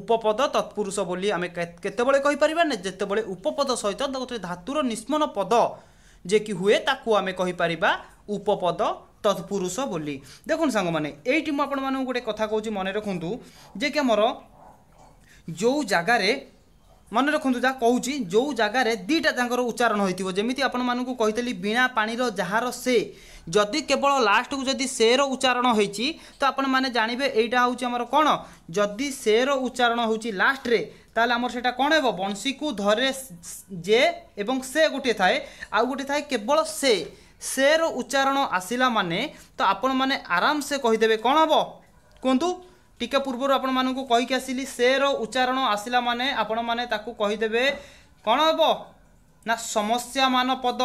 ଉପପଦ ତତ୍ପୁରୁଷ ବୋଲି ଆମେ କେତେବେଳେ କହିପାରିବା ନା ଯେତେବେଳେ ଉପପଦ ସହିତ ଗୋଟେ ଧାତୁର ନିଷ୍ମନ ପଦ ଯେ କି ହୁଏ ତାକୁ ଆମେ କହିପାରିବା ଉପପଦ ତତ୍ପୁରୁଷ ବୋଲି ଦେଖନ୍ତୁ ସାଙ୍ଗମାନେ ଏଇଠି ମୁଁ ଆପଣମାନଙ୍କୁ ଗୋଟେ କଥା କହୁଛି ମନେ ରଖନ୍ତୁ ଯେ କି ଆମର ଯେଉଁ ଜାଗାରେ ମନେ ରଖନ୍ତୁ ଯାହା କହୁଛି ଯେଉଁ ଜାଗାରେ ଦୁଇଟା ତାଙ୍କର ଉଚ୍ଚାରଣ ହୋଇଥିବ ଯେମିତି ଆପଣମାନଙ୍କୁ କହିଥିଲି ବିଣା ପାଣିର ଯାହାର ସେ ଯଦି କେବଳ ଲାଷ୍ଟକୁ ଯଦି ସେର ଉଚ୍ଚାରଣ ହୋଇଛି ତ ଆପଣମାନେ ଜାଣିବେ ଏଇଟା ହେଉଛି ଆମର କ'ଣ ଯଦି ସେର ଉଚ୍ଚାରଣ ହେଉଛି ଲାଷ୍ଟରେ ତାହେଲେ ଆମର ସେଇଟା କ'ଣ ହେବ ବଂଶୀକୁ ଧରେ ଯେ ଏବଂ ସେ ଗୋଟିଏ ଥାଏ ଆଉ ଗୋଟିଏ ଥାଏ କେବଳ ସେ ସେର ଉଚ୍ଚାରଣ ଆସିଲା ମାନେ ତ ଆପଣମାନେ ଆରାମସେ କହିଦେବେ କ'ଣ ହେବ କୁହନ୍ତୁ টিকে পূর্বর আপনার কী আসিলি সে উচ্চারণ আসিলা মানে আপনার তাকে কহিদেবে কণ হব না সমস্যা মান পদ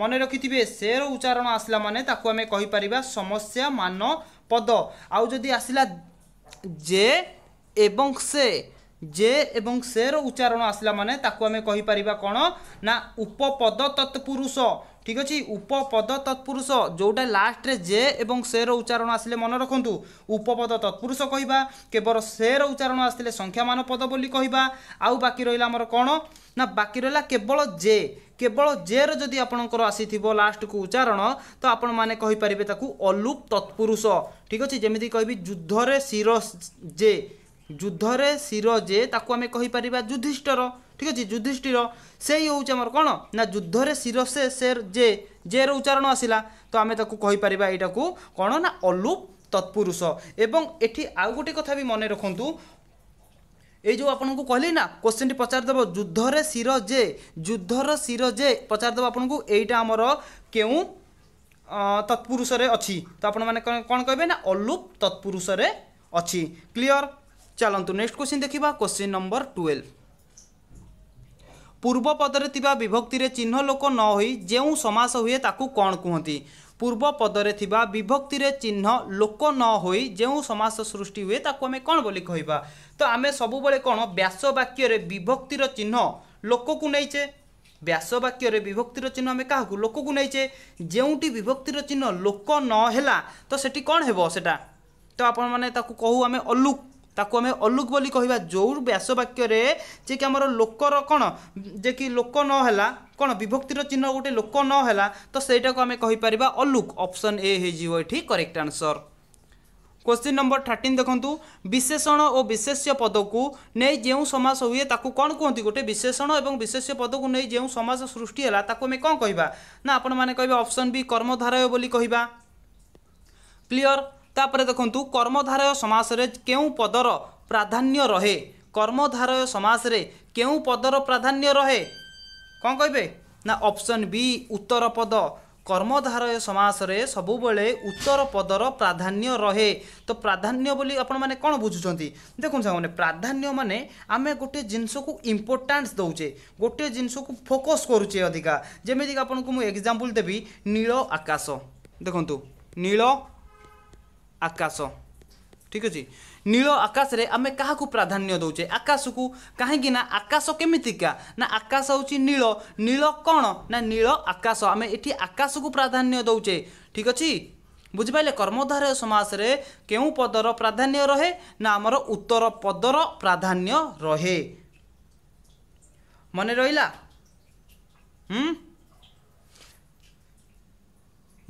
মনে রাখিথে সে উচ্চারণ আসিলা মানে তাকে আমি কহিপারা সমস্যা মান পদ আউ যদি আসিলা যে এবং সে যে এবং সের উচ্চারণ আসিলা মানে তাকে আমি কহিপারা কোণ না উপপদ তৎপুরুষ ঠিক আছে উপপদ তৎপুরুষ যেটা লাস্টে জে এবং সের উচ্চারণ আসলে মনে রাখতু উপপদ তৎপুরুষ কহা কেবল সের উচ্চারণ আসলে সংখ্যামান পদ বলে কহা আউ বাকি রহলা আমার কোণ না বাকি রহলা কেবল জে কেবল জের যদি আপনার আসিথিব লাস্টকু উচ্চারণ তো আপন মানে কহিপারে তাকে অলুপ তৎপুরুষ ঠিক আছে যেমি কহবি যুদ্ধরে শির জে যুদ্ধরে শির যে তাকে আমি কহিপারা যুধিষ্ঠর ঠিক আছে যুধিষ্ঠির সেই হচ্ছে আমার কোণ না যুদ্ধরে শির সে সে যে যে উচ্চারণ আসিলা তো আমি তাকে কহিপারা এইটা কোণ না অলুপ তৎপুরুষ এবং এটি আউ গোটি কথা বি মনে রাখতু এই যে আপনার কহিলি না কোশ্চিনটি পচারিদেব যুদ্ধরে শির যে যুদ্ধর শির যে পচারিদেব আপনার এইটা আমার কেউ তৎপুরুষরে অছি আপনার কোণ কে না অলুপ তৎপুরুষরে অছি ক্লিয়র ଚାଲନ୍ତୁ ନେକ୍ସଟ କ୍ୱେଶ୍ଚିନ୍ ଦେଖିବା କ୍ୱେଶ୍ଚିନ୍ ନମ୍ବର ଟୁଏଲ୍ଭ ପୂର୍ବ ପଦରେ ଥିବା ବିଭକ୍ତିରେ ଚିହ୍ନ ଲୋକ ନ ହୋଇ ଯେଉଁ ସମାସ ହୁଏ ତାକୁ କ'ଣ କୁହନ୍ତି ପୂର୍ବ ପଦରେ ଥିବା ବିଭକ୍ତିରେ ଚିହ୍ନ ଲୋକ ନ ହୋଇ ଯେଉଁ ସମାସ ସୃଷ୍ଟି ହୁଏ ତାକୁ ଆମେ କ'ଣ ବୋଲି କହିବା ତ ଆମେ ସବୁବେଳେ କ'ଣ ବ୍ୟାସ ବାକ୍ୟରେ ବିଭକ୍ତିର ଚିହ୍ନ ଲୋକକୁ ନେଇଛେ ବ୍ୟାସ ବାକ୍ୟରେ ବିଭକ୍ତିର ଚିହ୍ନ ଆମେ କାହାକୁ ଲୋକକୁ ନେଇଛେ ଯେଉଁଠି ବିଭକ୍ତିର ଚିହ୍ନ ଲୋକ ନ ହେଲା ତ ସେଠି କ'ଣ ହେବ ସେଟା ତ ଆପଣମାନେ ତାକୁ କହୁ ଆମେ ଅଲୁକ ତାକୁ ଆମେ ଅଲୁକ ବୋଲି କହିବା ଯେଉଁ ବ୍ୟାସବାକ୍ୟରେ ଯିଏକି ଆମର ଲୋକର କ'ଣ ଯିଏକି ଲୋକ ନ ହେଲା କ'ଣ ବିଭକ୍ତିର ଚିହ୍ନ ଗୋଟେ ଲୋକ ନ ହେଲା ତ ସେଇଟାକୁ ଆମେ କହିପାରିବା ଅଲୁକ ଅପସନ୍ ଏ ହେଇଯିବ ଏଠି correct answer question number thirteen ଦେଖନ୍ତୁ ବିଶେଷଣ ଓ ବିଶେଷ୍ୟ ପଦକୁ ନେଇ ଯେଉଁ ସମାସ ହୁଏ ତାକୁ କ'ଣ କୁହନ୍ତି ଗୋଟେ ବିଶେଷଣ ଏବଂ ବିଶେଷ୍ୟ ପଦକୁ ନେଇ ଯେଉଁ ସମାସ ସୃଷ୍ଟି ହେଲା ତାକୁ ଆମେ କ'ଣ କହିବା ନା ଆପଣମାନେ କହିବେ ଅପସନ୍ ବି କର୍ମଧାରୟ ବୋଲି କହିବା କ୍ଲିଅର୍ ତାପରେ ଦେଖନ୍ତୁ କର୍ମଧାରୟ ସମାସରେ କେଉଁ ପଦର ପ୍ରାଧାନ୍ୟ ରହେ କର୍ମଧାରୟ ସମାସରେ କେଉଁ ପଦର ପ୍ରାଧାନ୍ୟ ରହେ କ'ଣ କହିବେ ନା ଅପସନ୍ ବି ଉତ୍ତର ପଦ କର୍ମଧାରୟ ସମାସରେ ସବୁବେଳେ ଉତ୍ତର ପଦର ପ୍ରାଧାନ୍ୟ ରହେ ତ ପ୍ରାଧାନ୍ୟ ବୋଲି ଆପଣମାନେ କ'ଣ ବୁଝୁଛନ୍ତି ଦେଖନ୍ତୁ ସାଙ୍ଗମାନେ ପ୍ରାଧାନ୍ୟ ମାନେ ଆମେ ଗୋଟିଏ ଜିନିଷକୁ ଇମ୍ପୋର୍ଟାନ୍ସ ଦେଉଛେ ଗୋଟିଏ ଜିନିଷକୁ ଫୋକସ୍ କରୁଛେ ଅଧିକା ଯେମିତିକି ଆପଣଙ୍କୁ ମୁଁ ଏକ୍ଜାମ୍ପଲ୍ ଦେବି ନୀଳ ଆକାଶ ଦେଖନ୍ତୁ ନୀଳ ଆକାଶ ଠିକ୍ ଅଛି ନୀଳ ଆକାଶରେ ଆମେ କାହାକୁ ପ୍ରାଧାନ୍ୟ ଦେଉଛେ ଆକାଶକୁ କାହିଁକି ନା ଆକାଶ କେମିତିକା ନା ଆକାଶ ହେଉଛି ନୀଳ ନୀଳ କ'ଣ ନା ନୀଳ ଆକାଶ ଆମେ ଏଠି ଆକାଶକୁ ପ୍ରାଧାନ୍ୟ ଦେଉଛେ ଠିକ୍ ଅଛି ବୁଝିପାରିଲେ କର୍ମଧାରୟ ସମାସରେ କେଉଁ ପଦର ପ୍ରାଧାନ୍ୟ ରହେ ନା ଆମର ଉତ୍ତର ପଦର ପ୍ରାଧାନ୍ୟ ରହେ ମନେ ରହିଲା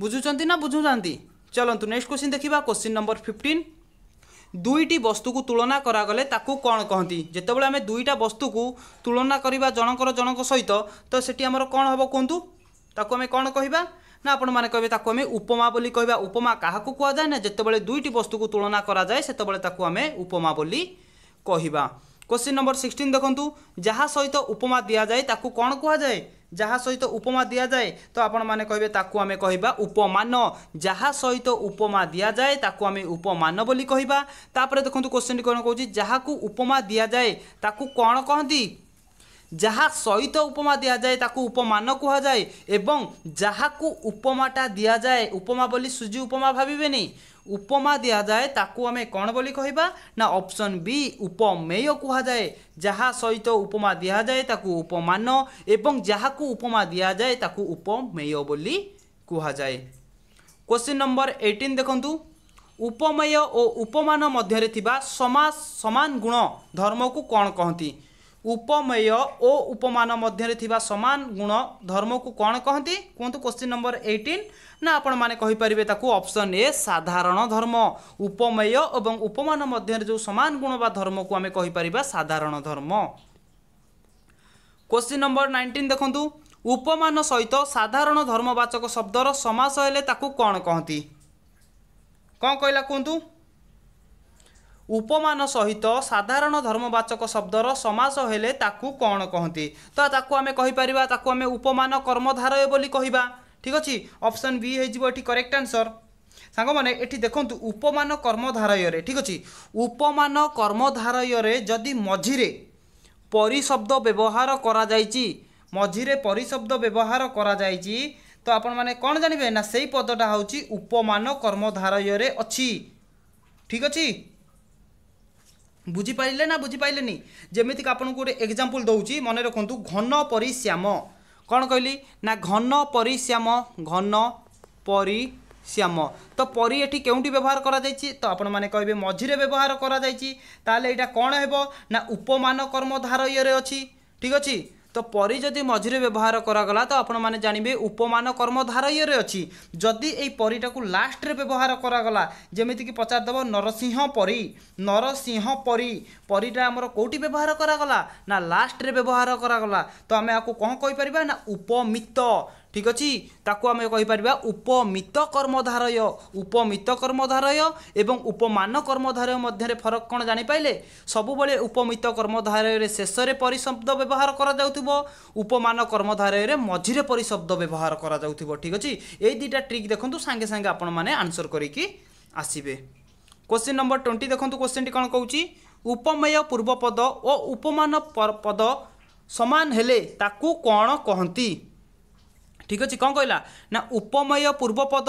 ବୁଝୁଛନ୍ତି ନା ବୁଝୁଛନ୍ତି চলন্তু নেক্সট কোশ্চিন দেখিবা কোশ্চিন নম্বর ফিফটিন দুইটি বস্তুକୁ ତୁଳନା କରାଗଲେ ତାକୁ କ'ଣ କହନ୍ତି ଯେତେବେଳେ ଆମେ ଦୁଇଟା ବସ୍ତୁକୁ ତୁଳନା କରିବା ଜଣଙ୍କର ଜଣଙ୍କ ସହିତ ତ ସେଠି ଆମର କ'ଣ ହେବ କୁହନ୍ତୁ ତାକୁ ଆମେ କ'ଣ କହିବା ନା ଆପଣମାନେ କହିବେ ତାକୁ ଆମେ ଉପମା ବୋଲି କହିବା ଉପମା କାହାକୁ କୁହାଯାଏ ନା ଯେତେବେଳେ ଦୁଇଟି ବସ୍ତୁକୁ ତୁଳନା କରାଯାଏ ସେତେବେଳେ ତାକୁ ଆମେ ଉପମା ବୋଲି କହିବା କୋଶ୍ଚିନ୍ ନମ୍ବର ସିକ୍ସଟିନ୍ ଦେଖନ୍ତୁ ଯାହା ସହିତ ଉପମା ଦିଆଯାଏ ତାକୁ କ'ଣ କୁହାଯାଏ ଯାହା ସହିତ ଉପମା ଦିଆଯାଏ ତ ଆପଣମାନେ କହିବେ ତାକୁ ଆମେ କହିବା ଉପମାନ ଯାହା ସହିତ ଉପମା ଦିଆଯାଏ ତାକୁ ଆମେ ଉପମାନ ବୋଲି କହିବା ତାପରେ ଦେଖନ୍ତୁ କୋଶ୍ଚିନ୍ କ'ଣ କହୁଛି ଯାହାକୁ ଉପମା ଦିଆଯାଏ ତାକୁ କ'ଣ କହନ୍ତି ଯାହା ସହିତ ଉପମା ଦିଆଯାଏ ତାକୁ ଉପମାନ କୁହାଯାଏ ଏବଂ ଯାହାକୁ ଉପମାଟା ଦିଆଯାଏ ଉପମା ବୋଲି ସୁଜି ଉପମା ଭାବିବେନି ଉପମା ଦିଆଯାଏ ତାକୁ ଆମେ କ'ଣ ବୋଲି କହିବା ନା ଅପସନ୍ ବି ଉପମେୟ କୁହାଯାଏ ଯାହା ସହିତ ଉପମା ଦିଆଯାଏ ତାକୁ ଉପମାନ ଏବଂ ଯାହାକୁ ଉପମା ଦିଆଯାଏ ତାକୁ ଉପମେୟ ବୋଲି କୁହାଯାଏ କ୍ୱେଶ୍ଚିନ୍ ନମ୍ବର ଏଇଟିନ୍ ଦେଖନ୍ତୁ ଉପମେୟ ଓ ଉପମାନ ମଧ୍ୟରେ ଥିବା ସମାସ ସମାନ ଗୁଣ ଧର୍ମକୁ କ'ଣ କହନ୍ତି ଉପମେୟ ଓ ଉପମାନ ମଧ୍ୟରେ ଥିବା ସମାନ ଗୁଣ ଧର୍ମକୁ କ'ଣ କହନ୍ତି କୁହନ୍ତୁ କ୍ୱେଶ୍ଚିନ୍ ନମ୍ବର ଏଇଟିନ୍ ନା ଆପଣମାନେ କହିପାରିବେ ତାକୁ ଅପସନ୍ ଏ ସାଧାରଣ ଧର୍ମ ଉପମେୟ ଏବଂ ଉପମାନ ମଧ୍ୟରେ ଯେଉଁ ସମାନ ଗୁଣ ବା ଧର୍ମକୁ ଆମେ କହିପାରିବା ସାଧାରଣ ଧର୍ମ କ୍ୱେଶ୍ଚିନ୍ ନମ୍ବର ନାଇଣ୍ଟିନ୍ ଦେଖନ୍ତୁ ଉପମାନ ସହିତ ସାଧାରଣ ଧର୍ମବାଚକ ଶବ୍ଦର ସମାସ ହେଲେ ତାକୁ କ'ଣ କହନ୍ତି କ'ଣ କହିଲା କୁହନ୍ତୁ ଉପମାନ ସହିତ ସାଧାରଣ ଧର୍ମବାଚକ ଶବ୍ଦର ସମାସ ହେଲେ ତାକୁ କ'ଣ କହନ୍ତି ତ ତାକୁ ଆମେ କହିପାରିବା ତାକୁ ଆମେ ଉପମାନ କର୍ମଧାରୟ ବୋଲି କହିବା ଠିକ୍ ଅଛି ଅପସନ୍ ବି ହେଇଯିବ ଏଠି କରେକ୍ଟ ଆନ୍ସର ସାଙ୍ଗମାନେ ଏଠି ଦେଖନ୍ତୁ ଉପମାନ କର୍ମଧାରୟରେ ଠିକ୍ ଅଛି ଉପମାନ କର୍ମଧାରୟରେ ଯଦି ମଝିରେ ପରିଶବ୍ଦ ବ୍ୟବହାର କରାଯାଇଛି ମଝିରେ ପରିଶବ୍ଦ ବ୍ୟବହାର କରାଯାଇଛି ତ ଆପଣମାନେ କ'ଣ ଜାଣିବେ ନା ସେଇ ପଦଟା ହେଉଛି ଉପମାନ କର୍ମଧାରୟରେ ଅଛି ଠିକ୍ ଅଛି ବୁଝିପାରିଲେ ନା ବୁଝିପାରିଲେନି ଯେମିତିକି ଆପଣଙ୍କୁ ଗୋଟେ ଏକ୍ଜାମ୍ପଲ୍ ଦେଉଛି ମନେ ରଖନ୍ତୁ ଘନ ପରି ଶ୍ୟାମ କ'ଣ କହିଲି ନା ଘନ ପରି ଶ୍ୟାମ ଘନ ପରି শ্যাম তো পরি এটি কেউটি ব্যবহার করা যাইছি তো আপনার কহবে মঝিরে ব্যবহার করা যাইছি তাহলে এটা কোণ হব না উপমান কর্মধার ইয়ে অছি ঠিক আছে ତ ପରି ଯଦି ମଝିରେ ବ୍ୟବହାର କରାଗଲା ତ ଆପଣମାନେ ଜାଣିବେ ଉପମାନ କର୍ମଧାରୟରେ ଅଛି ଯଦି ଏଇ ପରିଟାକୁ ଲାଷ୍ଟରେ ବ୍ୟବହାର କରାଗଲା ଯେମିତିକି ପଚାରିଦେବ ନରସିଂହ ପରି ନରସିଂହ ପରି ପରିଟା ଆମର କେଉଁଠି ବ୍ୟବହାର କରାଗଲା ନା ଲାଷ୍ଟରେ ବ୍ୟବହାର କରାଗଲା ତ ଆମେ ଆକୁ କ'ଣ କହିପାରିବା ନା ଉପମିତ ଠିକ୍ ଅଛି ତାକୁ ଆମେ କହିପାରିବା ଉପମିତ କର୍ମଧାରୟ ଉପମିତ କର୍ମଧାରୟ ଏବଂ ଉପମାନ କର୍ମଧାରୟ ମଧ୍ୟରେ ଫରକ କ'ଣ ଜାଣିପାରିଲେ ସବୁବେଳେ ଉପମିତ କର୍ମଧାରୟରେ ଶେଷରେ ପରିଶବ୍ଦ ବ୍ୟବହାର କରାଯାଉଥିବ ଉପମାନ କର୍ମଧାରୟରେ ମଝିରେ ପରିଶବ୍ଦ ବ୍ୟବହାର କରାଯାଉଥିବ ଠିକ୍ ଅଛି ଏଇ ଦୁଇଟା ଟ୍ରିକ୍ ଦେଖନ୍ତୁ ସାଙ୍ଗେ ସାଙ୍ଗେ ଆପଣମାନେ ଆନ୍ସର୍ କରିକି ଆସିବେ କୋଶ୍ଚିନ୍ ନମ୍ବର ଟ୍ୱେଣ୍ଟି ଦେଖନ୍ତୁ କୋଶ୍ଚିନ୍ଟି କ'ଣ କହୁଛି ଉପମେୟ ପୂର୍ବପଦ ଓ ଉପମାନ ପଦ ସମାନ ହେଲେ ତାକୁ କ'ଣ କହନ୍ତି ଠିକ ଅଛି କ'ଣ କହିଲା ନା ଉପମେୟ ପୂର୍ବ ପଦ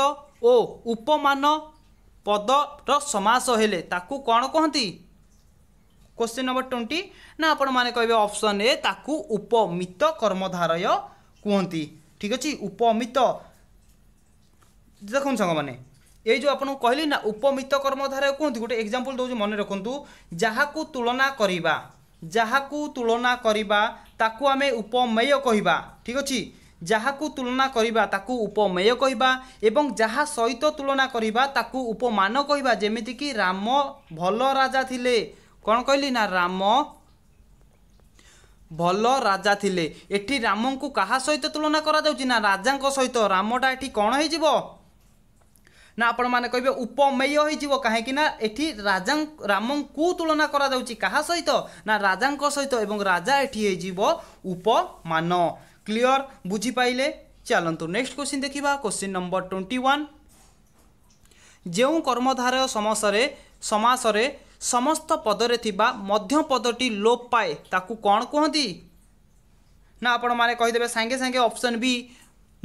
ଓ ଉପମାନ ପଦର ସମାସ ହେଲେ ତାକୁ କ'ଣ କହନ୍ତି କୋଶ୍ଚିନ୍ ନମ୍ବର ଟ୍ୱେଣ୍ଟି ନା ଆପଣମାନେ କହିବେ ଅପସନ୍ ଏ ତାକୁ ଉପମିତ କର୍ମଧାରୟ କୁହନ୍ତି ଠିକ ଅଛି ଉପମିତ ଦେଖନ୍ତୁ ସାଙ୍ଗମାନେ ଏଇ ଯେଉଁ ଆପଣଙ୍କୁ କହିଲି ନା ଉପମିତ କର୍ମଧାରୟ କୁହନ୍ତି ଗୋଟେ ଏକ୍ଜାମ୍ପଲ୍ ଦେଉଛି ମନେ ରଖନ୍ତୁ ଯାହାକୁ ତୁଳନା କରିବା ଯାହାକୁ ତୁଳନା କରିବା ତାକୁ ଆମେ ଉପମେୟ କହିବା ଠିକ ଅଛି ଯାହାକୁ ତୁଳନା କରିବା ତାକୁ ଉପମେୟ କହିବା ଏବଂ ଯାହା ସହିତ ତୁଳନା କରିବା ତାକୁ ଉପମାନ କହିବା ଯେମିତିକି ରାମ ଭଲ ରାଜା ଥିଲେ କ'ଣ କହିଲି ନା ରାମ ଭଲ ରାଜା ଥିଲେ ଏଠି ରାମଙ୍କୁ କାହା ସହିତ ତୁଳନା କରାଯାଉଛି ନା ରାଜାଙ୍କ ସହିତ ରାମଟା ଏଠି କ'ଣ ହେଇଯିବ ନା ଆପଣମାନେ କହିବେ ଉପମେୟ ହେଇଯିବ କାହିଁକି ନା ଏଠି ରାଜା ରାମଙ୍କୁ ତୁଳନା କରାଯାଉଛି କାହା ସହିତ ନା ରାଜାଙ୍କ ସହିତ ଏବଂ ରାଜା ଏଠି ହେଇଯିବ ଉପମାନ क्लीयर बुझिपारे ଚାଲନ୍ତୁ ନେକ୍ସଟ କ୍ୱେଶ୍ଚିନ୍ ଦେଖିବା କ୍ୱେଶ୍ଚିନ୍ ନମ୍ବର ଟ୍ୱେଣ୍ଟି ୱାନ୍ ଯେଉଁ କର୍ମଧାର ସମାସରେ ସମାସରେ ସମସ୍ତ ପଦରେ ଥିବା ମଧ୍ୟ ପଦଟି ଲୋପ ପାଏ ତାକୁ କ'ଣ କୁହନ୍ତି ନା ଆପଣମାନେ କହିଦେବେ ସାଙ୍ଗେ ସାଙ୍ଗେ ଅପସନ୍ ବି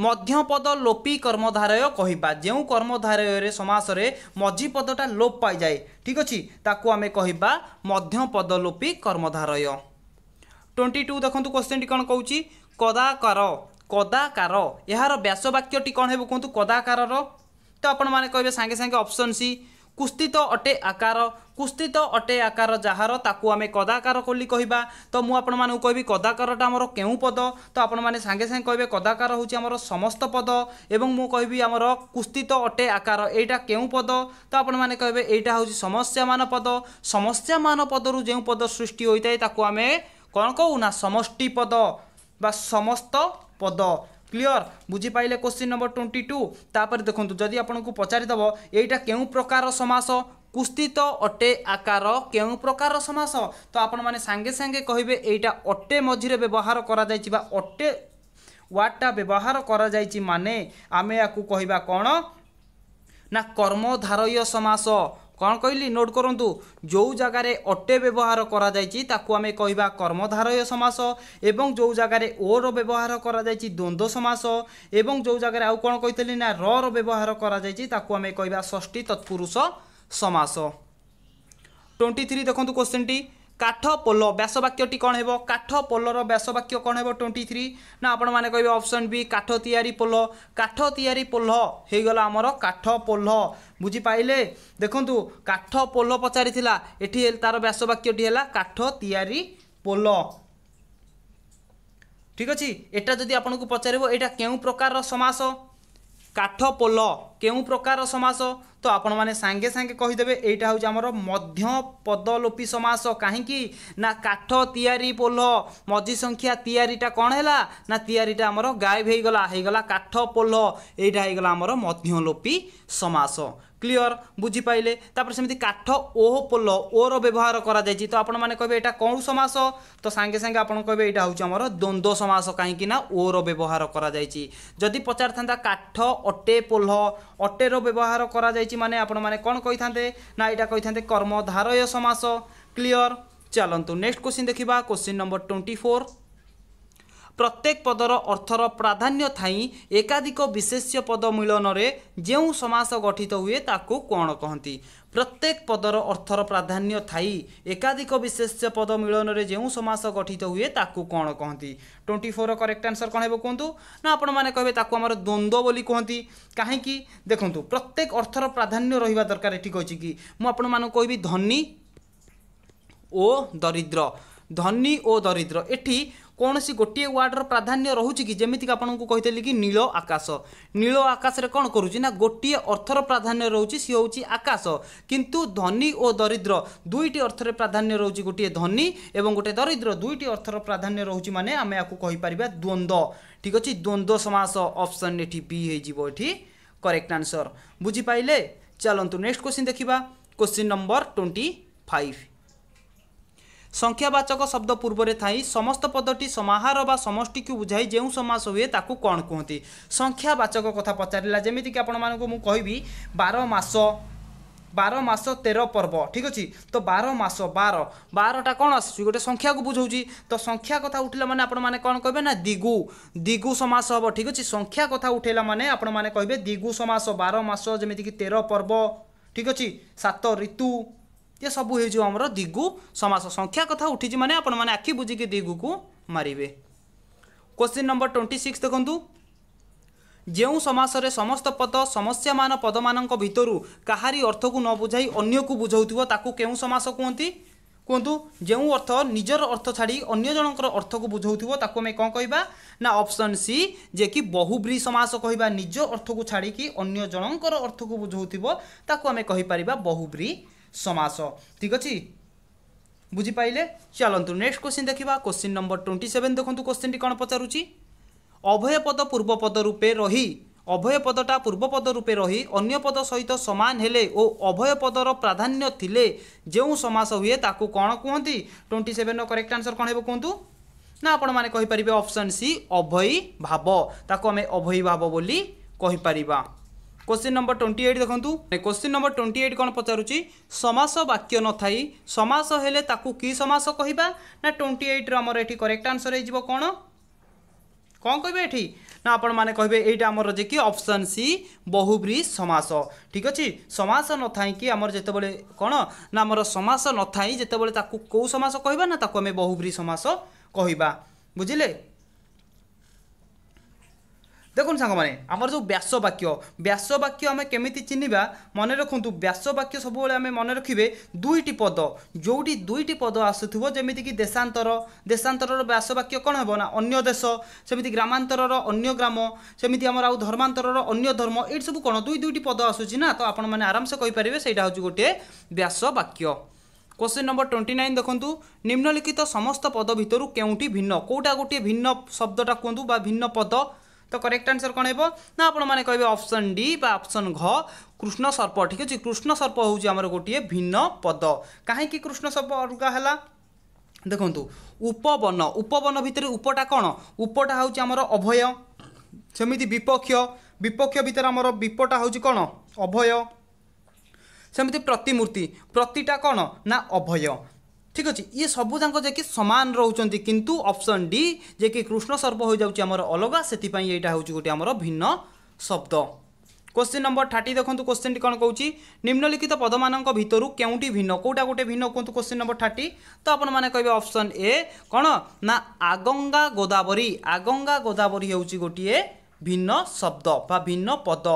ମଧ୍ୟ ପଦ ଲୋପି କର୍ମଧାରୟ କହିବା ଯେଉଁ କର୍ମଧାରୟରେ ସମାସରେ ମଝି ପଦଟା ଲୋପ ପାଇଯାଏ ଠିକ୍ ଅଛି ତାକୁ ଆମେ କହିବା ମଧ୍ୟ ପଦ ଲୋପି କର୍ମଧାରୟ ଟ୍ୱେଣ୍ଟି ଟୁ ଦେଖନ୍ତୁ କ୍ୱେଶ୍ଚିନ୍ଟି କ'ଣ କହୁଛି କଦାକାର କଦାକାର ଏହାର ବ୍ୟାସ ବାକ୍ୟଟି କ'ଣ ହେବ କୁହନ୍ତୁ କଦାକାରର ତ ଆପଣମାନେ କହିବେ ସାଙ୍ଗେ ସାଙ୍ଗେ ଅପସନ୍ ସି କୁସ୍ତିତ ଅଟେ ଆକାର କୁସ୍ତିତ ଅଟେ ଆକାର ଯାହାର ତାକୁ ଆମେ କଦାକାର ବୋଲି କହିବା ତ ମୁଁ ଆପଣମାନଙ୍କୁ କହିବି କଦାକାରଟା ଆମର କେଉଁ ପଦ ତ ଆପଣମାନେ ସାଙ୍ଗେ ସାଙ୍ଗେ କହିବେ କଦାକାର ହେଉଛି ଆମର ସମସ୍ତ ପଦ ଏବଂ ମୁଁ କହିବି ଆମର କୁସ୍ତିତ ଅଟେ ଆକାର ଏଇଟା କେଉଁ ପଦ ତ ଆପଣମାନେ କହିବେ ଏଇଟା ହେଉଛି ସମସ୍ୟାମାନ ପଦ ସମସ୍ୟାମାନ ପଦରୁ ଯେଉଁ ପଦ ସୃଷ୍ଟି ହୋଇଥାଏ ତାକୁ ଆମେ କ'ଣ କହୁନା ସମଷ୍ଟି ପଦ ବା ସମସ୍ତ ପଦ କ୍ଲିଅର ବୁଝିପାରିଲେ କୋଶ୍ଚିନ୍ ନମ୍ବର ଟ୍ୱେଣ୍ଟି ଟୁ ତାପରେ ଦେଖନ୍ତୁ ଯଦି ଆପଣଙ୍କୁ ପଚାରିଦେବ ଏଇଟା କେଉଁ ପ୍ରକାର ସମାସ କୁସ୍ତିତ ଅଟେ ଆକାର କେଉଁ ପ୍ରକାରର ସମାସ ତ ଆପଣମାନେ ସାଙ୍ଗେ ସାଙ୍ଗେ କହିବେ ଏଇଟା ଅଟେ ମଝିରେ ବ୍ୟବହାର କରାଯାଇଛି ବା ଅଟେ ୱାର୍ଡ଼ଟା ବ୍ୟବହାର କରାଯାଇଛି ମାନେ ଆମେ ୟାକୁ କହିବା କ'ଣ ନା କର୍ମଧାରୟ ସମାସ କ'ଣ କହିଲି ନୋଟ୍ କରନ୍ତୁ ଯେଉଁ ଜାଗାରେ ଅଟେ ବ୍ୟବହାର କରାଯାଇଛି ତାକୁ ଆମେ କହିବା କର୍ମଧାରୟ ସମାସ ଏବଂ ଯେଉଁ ଜାଗାରେ ଓର ବ୍ୟବହାର କରାଯାଇଛି ଦ୍ୱନ୍ଦ୍ୱ ସମାସ ଏବଂ ଯେଉଁ ଜାଗାରେ ଆଉ କ'ଣ କହିଥିଲି ନା ରର ବ୍ୟବହାର କରାଯାଇଛି ତାକୁ ଆମେ କହିବା ଷଷ୍ଠୀ ତତ୍ପୁରୁଷ ସମାସ ଟ୍ୱେଣ୍ଟି ଥ୍ରୀ ଦେଖନ୍ତୁ କୋଶ୍ଚିନ୍ଟି কাঠ পোল ব্যাসবাক্যটি କ'ଣ ହେବ କାଠ ପୋଲର ବ୍ୟାସବାକ୍ୟ କ'ଣ ହେବ ଟ୍ୱେଣ୍ଟି ଥ୍ରୀ ନା ଆପଣମାନେ କହିବେ ଅପସନ୍ ବି କାଠ ତିଆରି ପୋଲ କାଠ ତିଆରି ପୋଲ ହେଇଗଲା ଆମର କାଠ ପୋଲ ବୁଝିପାରିଲେ ଦେଖନ୍ତୁ କାଠ ପୋଲ ପଚାରିଥିଲା ଏଠି ତା'ର ବ୍ୟାସବାକ୍ୟଟି ହେଲା କାଠ ତିଆରି ପୋଲ ଠିକ୍ ଅଛି ଏଟା ଯଦି ଆପଣଙ୍କୁ ପଚାରିବ ଏଇଟା କେଉଁ ପ୍ରକାରର ସମାସ କାଠ ପୋଲ কেউ প্রকার সমাস তো আপনার সাগে সাগে কহিদেবে এইটা হচ্ছে আমার মধ্য পদলোপী সমাস কী না কাঠ তিয়ারি পোল মঝি সংখ্যা তিয়ারিটা কণ হল না তিয়ারিটা আমার গায়েব হয়ে গলা হয়ে গলা কাঠ পোল এইটা হয়ে গলা আমার মধ্যলোপী সমাস ক্লিয়র বুঝিপাইলে তাপরে সেমি কাঠ ও পোল ওর ব্যবহার করা যাই তো আপনার কে এটা কোণ সমাস তো সাগে সাগে আপনার কে এটা হচ্ছে আমার দ্বন্দ্ব সমাস কী না ওর ব্যবহার করা যাই যদি পচার থাকে কাঠ অটে পোল ଅଟେର ବ୍ୟବହାର କରାଯାଇଛି ମାନେ ଆପଣମାନେ କ'ଣ କହିଥାନ୍ତେ ନା ଏଇଟା କହିଥାନ୍ତେ କର୍ମଧାରୟ ସମାସ କ୍ଲିଅର ଚାଲନ୍ତୁ ନେକ୍ସଟ କୋଶ୍ଚିନ୍ ଦେଖିବା କୋଶ୍ଚିନ୍ ନମ୍ବର ଟ୍ୱେଣ୍ଟି ଫୋର୍ प्रत्येक पदर अर्थर प्राधान्य ठा एकाधिक विशेष पद मिलनर जौँ समास गठित हुए त कन कहन् प्रत्येक पदर अर्थर प्राधान्य ठाइ एकाधिक विशेष पद मिलनर जौँ समास गठित हे त कन कहवेन्टी फोर र करक्ट आन्सर कहाँ कम कि द्वन्द्वक देखु प्रत्येक अर्थर प्राधान्य रिकि मि धनी दरिद्र धनी ओ दरिद्र यी କୌଣସି ଗୋଟିଏ ୱାର୍ଡ଼ର ପ୍ରାଧାନ୍ୟ ରହୁଛି କି ଯେମିତିକି ଆପଣଙ୍କୁ କହିଥିଲି କି ନୀଳ ଆକାଶ ନୀଳ ଆକାଶରେ କ'ଣ କରୁଛି ନା ଗୋଟିଏ ଅର୍ଥର ପ୍ରାଧାନ୍ୟ ରହୁଛି ସିଏ ହେଉଛି ଆକାଶ କିନ୍ତୁ ଧନୀ ଓ ଦରିଦ୍ର ଦୁଇଟି ଅର୍ଥରେ ପ୍ରାଧାନ୍ୟ ରହୁଛି ଗୋଟିଏ ଧନୀ ଏବଂ ଗୋଟିଏ ଦରିଦ୍ର ଦୁଇଟି ଅର୍ଥର ପ୍ରାଧାନ୍ୟ ରହୁଛି ମାନେ ଆମେ ଏହାକୁ କହିପାରିବା ଦ୍ୱନ୍ଦ୍ୱ ଠିକ୍ ଅଛି ଦ୍ୱନ୍ଦ୍ୱ ସମାସ ଅପସନ୍ ଏଠି ବି ହୋଇଯିବ ଏଠି କରେକ୍ଟ ଆନ୍ସର୍ ବୁଝିପାରିଲେ ଚାଲନ୍ତୁ ନେକ୍ସଟ କୋଶ୍ଚିନ୍ ଦେଖିବା କୋଶ୍ଚିନ୍ ନମ୍ବର ଟ୍ୱେଣ୍ଟି ଫାଇଭ୍ ସଂଖ୍ୟାବାଚକ ଶବ୍ଦ ପୂର୍ବରେ ଥାଇ ସମସ୍ତ ପଦଟି ସମାହାର ବା ସମଷ୍ଟିକୁ ବୁଝାଇ ଯେଉଁ ସମାସ ହୁଏ ତାକୁ କ'ଣ କୁହନ୍ତି ସଂଖ୍ୟାବାଚକ କଥା ପଚାରିଲା ଯେମିତିକି ଆପଣମାନଙ୍କୁ ମୁଁ କହିବି ବାର ମାସ ବାର ମାସ ତେର ପର୍ବ ଠିକ୍ ଅଛି ତ ବାର ମାସ ବାର ବାରଟା କ'ଣ ଆସୁଛି ଗୋଟେ ସଂଖ୍ୟାକୁ ବୁଝାଉଛି ତ ସଂଖ୍ୟା କଥା ଉଠିଲା ମାନେ ଆପଣମାନେ କ'ଣ କହିବେ ନା ଦିଗୁ ଦିଗୁ ସମାସ ହେବ ଠିକ୍ ଅଛି ସଂଖ୍ୟା କଥା ଉଠାଇଲା ମାନେ ଆପଣମାନେ କହିବେ ଦିଗୁ ସମାସ ବାର ମାସ ଯେମିତିକି ତେର ପର୍ବ ଠିକ୍ ଅଛି ସାତ ଋତୁ ଇଏ ସବୁ ହେଇଯିବ ଆମର ଦିଗୁ ସମାସ ସଂଖ୍ୟା କଥା ଉଠିଛି ମାନେ ଆପଣମାନେ ଆଖି ବୁଝିକି ଦିଗୁକୁ ମାରିବେ କ୍ୱେଶ୍ଚିନ୍ ନମ୍ବର ଟ୍ୱେଣ୍ଟି ସିକ୍ସ ଦେଖନ୍ତୁ ଯେଉଁ ସମାସରେ ସମସ୍ତ ପଦ ସମସ୍ୟାମାନ ପଦମାନଙ୍କ ଭିତରୁ କାହାରି ଅର୍ଥକୁ ନ ବୁଝାଇ ଅନ୍ୟକୁ ବୁଝାଉଥିବ ତାକୁ କେଉଁ ସମାସ କୁହନ୍ତି କୁହନ୍ତୁ ଯେଉଁ ଅର୍ଥ ନିଜର ଅର୍ଥ ଛାଡ଼ି ଅନ୍ୟ ଜଣଙ୍କର ଅର୍ଥକୁ ବୁଝାଉଥିବ ତାକୁ ଆମେ କ'ଣ କହିବା ନା ଅପସନ୍ ସି ଯିଏକି ବହୁବ୍ରୀ ସମାସ କହିବା ନିଜ ଅର୍ଥକୁ ଛାଡ଼ିକି ଅନ୍ୟ ଜଣଙ୍କର ଅର୍ଥକୁ ବୁଝାଉଥିବ ତାକୁ ଆମେ କହିପାରିବା ବହୁବ୍ରୀ समास ठीक अच्छे বুঝিপাইলে চলতু নেক্সট কোশ্চিন দেখা কোশ্চিন নম্বর টোয়েন্টি সেভেন দেখুন কোশ্চিনটি কোণ পচারুচি অভয়পদ পূর্বপদ রূপে রহি অভয়পদটা পূর্বপদ রূপে রহি অন্য পদ সহিত সমান হলে ও অভয়পদর প্রাধান্য থিলে যে সমাস হুয়ে তাকে কোণ কুহতি টোয়েন্টি সেভেনর করেক্ট আনসর কোণ হব কুহতু না আপনার কহিপারে অপসন সি অভয়ী ভাব তাকে আমি অভয়ী ভাব বলে কহিপারিবা क्वेश्चन नंबर ट्वेंटी एट देखु क्वेश्चन नंबर ट्वेंटी एट कौन पचारूँ समास वाक्य न थी समास हेले कि समास कह ना ट्वेंटी एट्र आमर ये करेक्ट आंसर हो कौन कौन कहे ये ना आपण मैंने कहे ये आमर जे कि ऑप्शन सी बहुब्री समास ठीक अच्छे समास न थी आमर जिते कौन ना आमर समास न थी जिते बड़े कौ समास कह ना आम बहुब्री समास कह बुझे দেখুন সাংমানে আমার যে ব্যাসবাক্য ব্যাসবাক্য আমি কেমিতি চিহ্নিবা মনে রাখতু ব্যাসবাক্য সবুলে আমি মনে রাখবে দুইটি পদ যেটি দুইটি পদ আসুথিব যেমিকি দেশান্তর দেশান্তরর ব্যাসবাক্য কোণ হব না অন্য দেশ সেমিতি গ্রামান্তরর অন্য গ্রাম সেমিতি আমার আউ ধর্মান্তরর অন্য ধর্ম এইটি সব কোণ দুই দুইটি পদ আসুচি না তো আপনার মানে আরামসে কইপারে সেইটা হচ্ছে গোটিয়ে ব্যাসবাক্য কোশ্চিন নম্বর টোয়েন্টি নাইন দেখন্তু নিম্নলিখিত সমস্ত পদ ভিতর কেউটি ভিন্ন কোটা গোটিয়ে ভিন্ন শব্দটা কুহতু বা ভিন্ন পদ कहि अप्सन डि अप्सन घ कृष्ण सर्प कृष्ण सर्प हौँ गो भिन्न पद काहीँक कृष्णसर्प अलग होला देख्नु उपवन उपवन भित्र उपटा कटा हौँ अभय सबै विपक्ष विपक्ष भित्र विपटा हौ अभय सबै प्रतिमूर्ति प्रतिटा कभय ঠিক আছে ইয়ে সবুজাঙ্ক যে কি সমান রোচান কিন্তু অপশন ডি যে কি কৃষ্ণ সর্প হয়ে যাচ্ছে আমার অলগা সেপাই এইটা হচ্ছে গোটি আমার ভিন্ন শব্দ কোশ্চিন নম্বর থার্টি দেখুন কোশ্চিনটি কোণ কৌছি নিম্নলিখিত পদমানক ভিতর কেউটি ভিন্ন কোটা গোটে ভিন্ন কুহতু কোশ্চিন নম্বর থার্টি তো আপন মানে কবে অপশন এ কোণ না আগঙ্গা গোদাবরী আগঙ্গা গোদাবরী হচ্ছে গোটিয়ে ভিন্ন শব্দ বা ভিন্ন পদ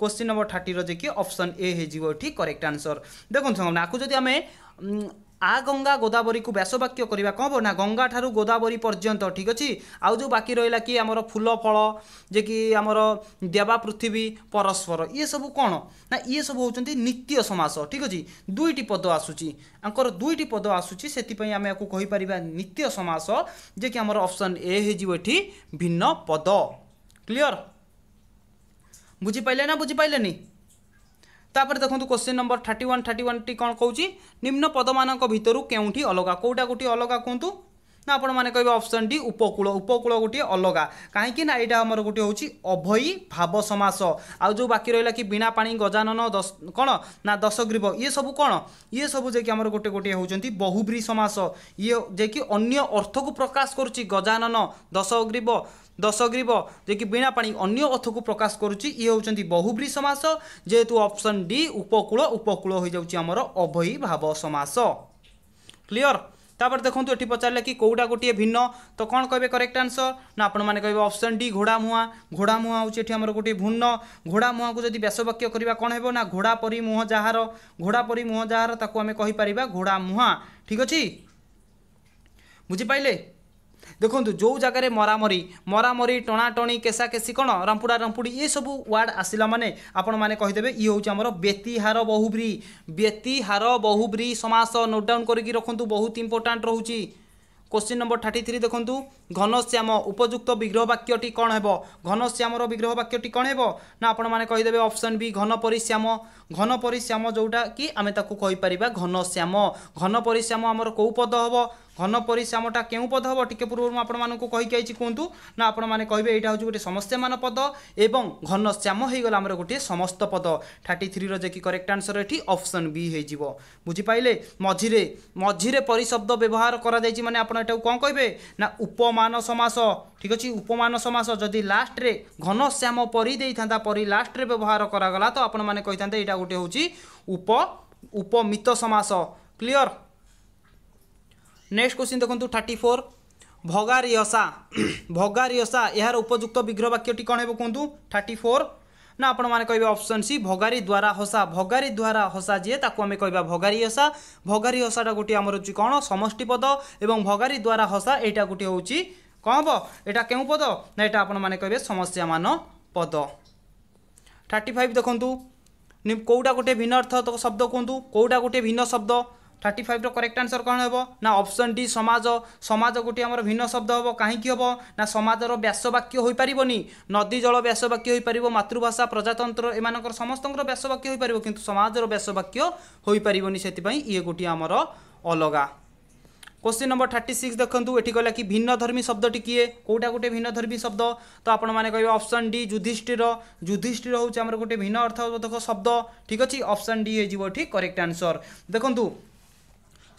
কোশ্চিন নম্বর থার্টির যে কি অপশন এ হয়ে এটি করেক্ট আনসর দেখুন সঙ্গে আকু যদি আমি ଆ ଗଙ୍ଗା ଗୋଦାବରୀକୁ ବ୍ୟାସବାକ୍ୟ କରିବା କ'ଣ ହବ ନା ଗଙ୍ଗା ଠାରୁ ଗୋଦାବରୀ ପର୍ଯ୍ୟନ୍ତ ଠିକ୍ ଅଛି ଆଉ ଯେଉଁ ବାକି ରହିଲା କି ଆମର ଫୁଲ ଫଳ ଯେ କି ଆମର ଦେବା ପୃଥିବୀ ପରସ୍ପର ଇଏ ସବୁ କ'ଣ ନା ଇଏ ସବୁ ହେଉଛନ୍ତି ନିତ୍ୟ ସମାସ ଠିକ୍ ଅଛି ଦୁଇଟି ପଦ ଆସୁଛି ଆଙ୍କର ଦୁଇଟି ପଦ ଆସୁଛି ସେଥିପାଇଁ ଆମେ ଏହାକୁ କହିପାରିବା ନିତ୍ୟ ସମାସ ଯେ କି ଆମର ଅପସନ୍ ଏ ହେଇଯିବ ଏଠି ଭିନ୍ନ ପଦ କ୍ଲିଅର ବୁଝିପାରିଲେ ନା ବୁଝିପାରିଲେନି ତାପରେ ଦେଖନ୍ତୁ question number thirty one thirty ୱାନ୍ଟି କ'ଣ କହୁଛି ନିମ୍ନ ପଦମାନଙ୍କ ଭିତରୁ କେଉଁଠି ଅଲଗା କେଉଁଟା ଗୋଟିଏ ଅଲଗା କୁହନ୍ତୁ ନା ଆପଣମାନେ କହିବେ ଅପସନ୍ ଡି ଉପକୂଳ ଉପକୂଳ ଗୋଟିଏ ଅଲଗା କାହିଁକି ନା ଏଇଟା ଆମର ଗୋଟିଏ ହେଉଛି ଅଭୟୀ ଭାବ ସମାସ ଆଉ ଯେଉଁ ବାକି ରହିଲା କି ବିଣା ପାଣି ଗଜାନନ ଦଶ କ'ଣ ନା ଦଶଗ୍ରୀବ ଇଏ ସବୁ କ'ଣ ଇଏ ସବୁ ଯେ କି ଆମର ଗୋଟେ ଗୋଟିଏ ହେଉଛନ୍ତି ବହୁବ୍ରୀ ସମାସ ଇଏ ଯେ କି ଅନ୍ୟ ଅର୍ଥକୁ ପ୍ରକାଶ କରୁଛି ଗଜାନନ ଦଶଗ୍ରୀବ ଦଶଗ୍ରୀବ ଯେ କି ବିଣା ପାଣି ଅନ୍ୟ ଅର୍ଥକୁ ପ୍ରକାଶ କରୁଛି ଇଏ ହେଉଛନ୍ତି ବହୁବ୍ରୀ ସମାସ ଯେହେତୁ ଅପସନ୍ ଡି ଉପକୂଳ ଉପକୂଳ ହୋଇଯାଉଛି ଆମର ଅଭୟୀ ଭାବ ସମାସ କ୍ଲିଅର ତାପରେ ଦେଖନ୍ତୁ ଏଠି ପଚାରିଲା କି କେଉଁଟା ଗୋଟିଏ ଭିନ୍ନ ତ କ'ଣ କହିବେ କରେକ୍ଟ ଆନ୍ସର ନା ଆପଣମାନେ କହିବେ ଅପସନ୍ ଡି ଘୋଡ଼ା ମୁହାଁ ଘୋଡ଼ା ମୁହାଁ ହେଉଛି ଏଠି ଆମର ଗୋଟିଏ ଭିନ୍ନ ଘୋଡ଼ା ମୁହାଁକୁ ଯଦି ବ୍ୟାସବାକ୍ୟ କରିବା କ'ଣ ହେବ ନା ଘୋଡ଼ା ପରି ମୁହଁ ଯାହାର ଘୋଡ଼ା ପରି ମୁହଁ ଯାହାର ତାକୁ ଆମେ କହିପାରିବା ଘୋଡ଼ା ମୁହାଁ ଠିକ୍ ଅଛି ବୁଝିପାରିଲେ ଦେଖନ୍ତୁ ଯେଉଁ ଜାଗାରେ ମରାମରି ମରାମରି ଟଣାଟଣି କେଶାକେଶି କ'ଣ ରାମ୍ପୁଡ଼ା ରାମ୍ପୁଡ଼ି ଏସବୁ ୱାର୍ଡ଼ ଆସିଲା ମାନେ ଆପଣମାନେ କହିଦେବେ ଇଏ ହେଉଛି ଆମର ବ୍ୟତିହାର ବହୁବ୍ରୀ ବ୍ୟତିହାର ବହୁବ୍ରୀ ସମାସ ନୋଟ୍ ଡାଉନ୍ କରିକି ରଖନ୍ତୁ ବହୁତ ଇମ୍ପୋର୍ଟାଣ୍ଟ ରହୁଛି কোশ্চিন নম্বর থার্টি থ্রি দেখুন ঘনশ্যাম উপযুক্ত বিগ্রহ বাক্যটি কণ হব ঘনশ্যামর বিগ্রহ বাক্যটি কণ হব না আপনার কহিদেবে অপশন বি ঘন পরিশ্যাম ঘন পরিশ্যাম যেটা কি আমি তাকে কইপারা ঘনশ্যাম ঘন পরিশ্যাম আমার কেউ পদ হব ঘন পরিশ্যামটা কেউ পদ হব টিকে পূর্ব আপনার কহিকি আইছি কুহতু না আপনার কহবে এইটা হচ্ছে গোটে সমস্যামান পদ এবং ঘনশ্যাম হয়ে গেল আমার গোটিয়ে সমস্ত পদ থার্টি থ্রির যে কি করেক্ট আনসর এটি অপশন বি হয়ে যাব বুঝিপাইলে মঝিরে মঝিরে পরিশব্দ ব্যবহার করা যাই মানে আপনার आपण एटाकु कोण कहिबे ना उपमान समास ठीक अछि उपमान समास जदि लास्ट रे घनश्याम परि देइथांदा परि लास्ट रे व्यवहार करा गला त आपण माने कहिथांदे एटा गुटे होउछि उप उपमित समास क्लियर नेक्स्ट क्वेश्चन देखंतु 34 भगारियसा भगारियसा यहार उपयुक्त विग्रह वाक्यटी कोण हेबो कोंतु 34 ନା ଆପଣମାନେ କହିବେ ଅପସନ୍ ସି ଭଗାରୀ ଦ୍ୱାରା ହସା ଭଗାରୀ ଦ୍ୱାରା ହସା ଯିଏ ତାକୁ ଆମେ କହିବା ଭଗାରୀ ହସା ଭଗାରୀ ହସାଟା ଗୋଟିଏ ଆମର ହେଉଛି କ'ଣ ସମଷ୍ଟି ପଦ ଏବଂ ଭଗାରୀ ଦ୍ୱାରା ହସା ଏଇଟା ଗୋଟିଏ ହେଉଛି କ'ଣ ହେବ ଏଇଟା କେଉଁ ପଦ ନା ଏଇଟା ଆପଣମାନେ କହିବେ ସମସ୍ୟାମାନ ପଦ ଥାର୍ଟି ଫାଇଭ୍ ଦେଖନ୍ତୁ କେଉଁଟା ଗୋଟିଏ ଭିନ୍ନ ଅର୍ଥ ଶବ୍ଦ କୁହନ୍ତୁ କେଉଁଟା ଗୋଟିଏ ଭିନ୍ନ ଶବ୍ଦ থার্টি ফাইভর করেক্ট আনসর କ'ଣ ହେବ ନା ଅପସନ୍ ଡି ସମାଜ ସମାଜ ଗୋଟିଏ ଆମର ଭିନ୍ନ ଶବ୍ଦ ହେବ କାହିଁକି ହେବ ନା ସମାଜର ବ୍ୟାସବାକ୍ୟ ହୋଇପାରିବନି ନଦୀ ଜଳ ବ୍ୟାସବାକ୍ୟ ହୋଇପାରିବ ମାତୃଭାଷା ପ୍ରଜାତନ୍ତ୍ର ଏମାନଙ୍କର ସମସ୍ତଙ୍କର ବ୍ୟାସବାକ୍ୟ ହୋଇପାରିବ କିନ୍ତୁ ସମାଜର ବ୍ୟାସବାକ୍ୟ ହୋଇପାରିବନି ସେଥିପାଇଁ ଇଏ ଗୋଟିଏ ଆମର ଅଲଗା কোশ্চিন নম্বর থার্টি সিক্স দেখুন এটি কহিলা কি ভিন্নধর্মী শব্দটি কিয়ে কোটা গোটে ভিন্নধর্মী শব্দ তো আপনার কে অপশন ডি যুধিষ্ঠির যুধিষ্ঠির হচ্ছে আমার গোটে ভিন্ন অর্থবোধক শব্দ ঠিক আছে অপশন ডি হয়ে যাব এটি করেক্ট আনসর দেখুন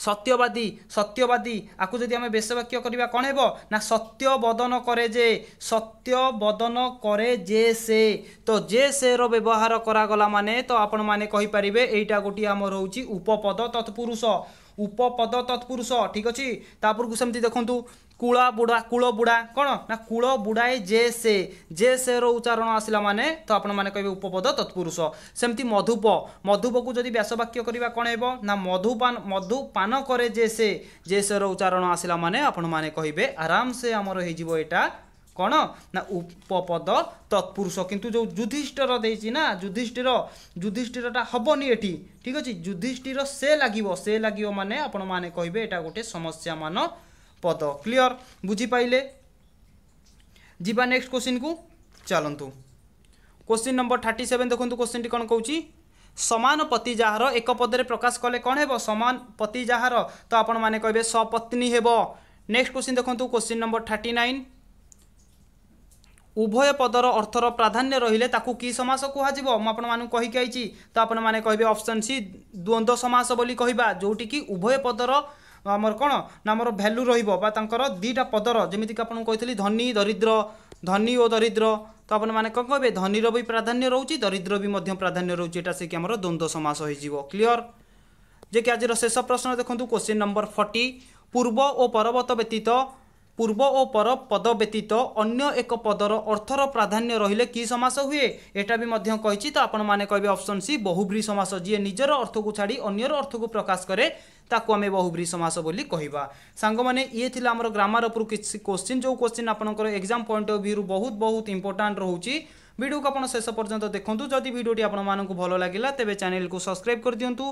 ସତ୍ୟବାଦୀ ସତ୍ୟବାଦୀ ଆକୁ ଯଦି ଆମେ ବେଶବାକ୍ୟ କରିବା କ'ଣ ହେବ ନା ସତ୍ୟ ବଦନ କରେ ଯେ ସତ୍ୟ ବଦନ କରେ ଯେ ସେ ତ ଯେ ସେର ବ୍ୟବହାର କରାଗଲା ମାନେ ତ ଆପଣମାନେ କହିପାରିବେ ଏଇଟା ଗୋଟିଏ ଆମର ହେଉଛି ଉପପଦ ତତ୍ପୁରୁଷ ଉପପଦ ତତ୍ପୁରୁଷ ଠିକ୍ ଅଛି ତା'ପରକୁ ସେମିତି ଦେଖନ୍ତୁ কুল বুড়া কুল বুড়া কোণ না কুল বুড়ায়ে যে সে যে সে র উচ্চারণ আসলা মানে তো আপন মানে কইবে উপপদ তৎপুরুষ সেমতি মধুপ মধুপকু যদি ব্যাসবাক্য করা কোণ হব না মধুপান মধুপান করে যে সে যে সে র উচ্চারণ আসলা মানে আপন মানে কইবে আরামসে আমার হয়ে যাব এটা কোণ না উপপদ তৎপুরুষ কিন্তু যে যুধিষ্ঠির দিয়েছি না যুধিষ্ঠির যুধিষ্ঠিরটা হবনি এটি ঠিক আছে যুধিষ্ঠির সে লাগিব সে লাগিব মানে আপন মানে এটা গোটে সমস্যা মান पद क्लीअर बुझिपाइले जीवा नेक्स्ट क्वेश्चन को चलतु क्वेश्चन नंबर थर्टी सेवेन देखते क्वेश्चन टी कौन समान पति जहाँ एक पद से प्रकाश कले कौन है समान पति जहाँ तो आपण मैंने कहे सपत्नी हे नेक्स्ट क्वेश्चन देखते क्वेश्चन नंबर थर्टी नाइन उभय पदर अर्थर प्राधान्य रही है कि समास कहूँ कहीकि तो आपने कहे अप्सन सी द्वंद्व समास कह जोटि कि उभय पदर ଆମର କ'ଣ ନା ଆମର ଭ୍ୟାଲ୍ୟୁ ରହିବ ବା ତାଙ୍କର ଦୁଇଟା ପଦର ଯେମିତିକି ଆପଣଙ୍କୁ କହିଥିଲି ଧନୀ ଦରିଦ୍ର ଧନୀ ଓ ଦରିଦ୍ର ତ ଆପଣମାନେ କ'ଣ କହିବେ ଧନୀର ବି ପ୍ରାଧାନ୍ୟ ରହୁଛି ଦରିଦ୍ର ବି ମଧ୍ୟ ପ୍ରାଧାନ୍ୟ ରହୁଛି ଏଇଟା ସେକି ଆମର ଦ୍ୱନ୍ଦ୍ୱ ସମାସ ହୋଇଯିବ କ୍ଲିଅର ଯେକି ଆଜିର ଶେଷ ପ୍ରଶ୍ନ ଦେଖନ୍ତୁ କୋଶ୍ଚିନ୍ ନମ୍ବର ଫର୍ଟି ପୂର୍ବ ଓ ପରବର୍ତ୍ତ ବ୍ୟତୀତ পূর্ব ও পর পদ ব্যতীত অন্য এক পদর অর্থর প্রাধান্য রহলে কি সমাস হুয়ে এটা বি কিন্তু তো আপন মানে কবে অপশন সি বহুব্রী সমাস যিয়ে নিজের অর্থকু ছাড়ি অন্যর অর্থকু প্রকাশ করে তাকে আমি বহুব্রী সমাস বলে কহবা সাংগ মানে ইয়ে লা আমার গ্রামার উপর কিছু কোশ্চিন যে কোশ্চিন আপনার এক্সাম পয়েন্ট অফ ভিউ বহুত বহুত ইম্পর্টাট রয়েছে ভিডিওকে আপনার শেষ পর্যন্ত দেখুন যদি ভিডিওটি আপনার ভাল লাগিলা তেবে চ্যানেলকে সবসক্রাইব করে দিও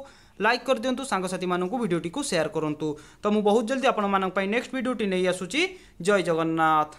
লাইক করে দিও সাংসাথী মানুষ ভিডিওটি সেয়ার করতু তো মু বহু জলদি আপনার নেক্সট ভিডিওটি নিয়ে আসুচি জয় জগন্নাথ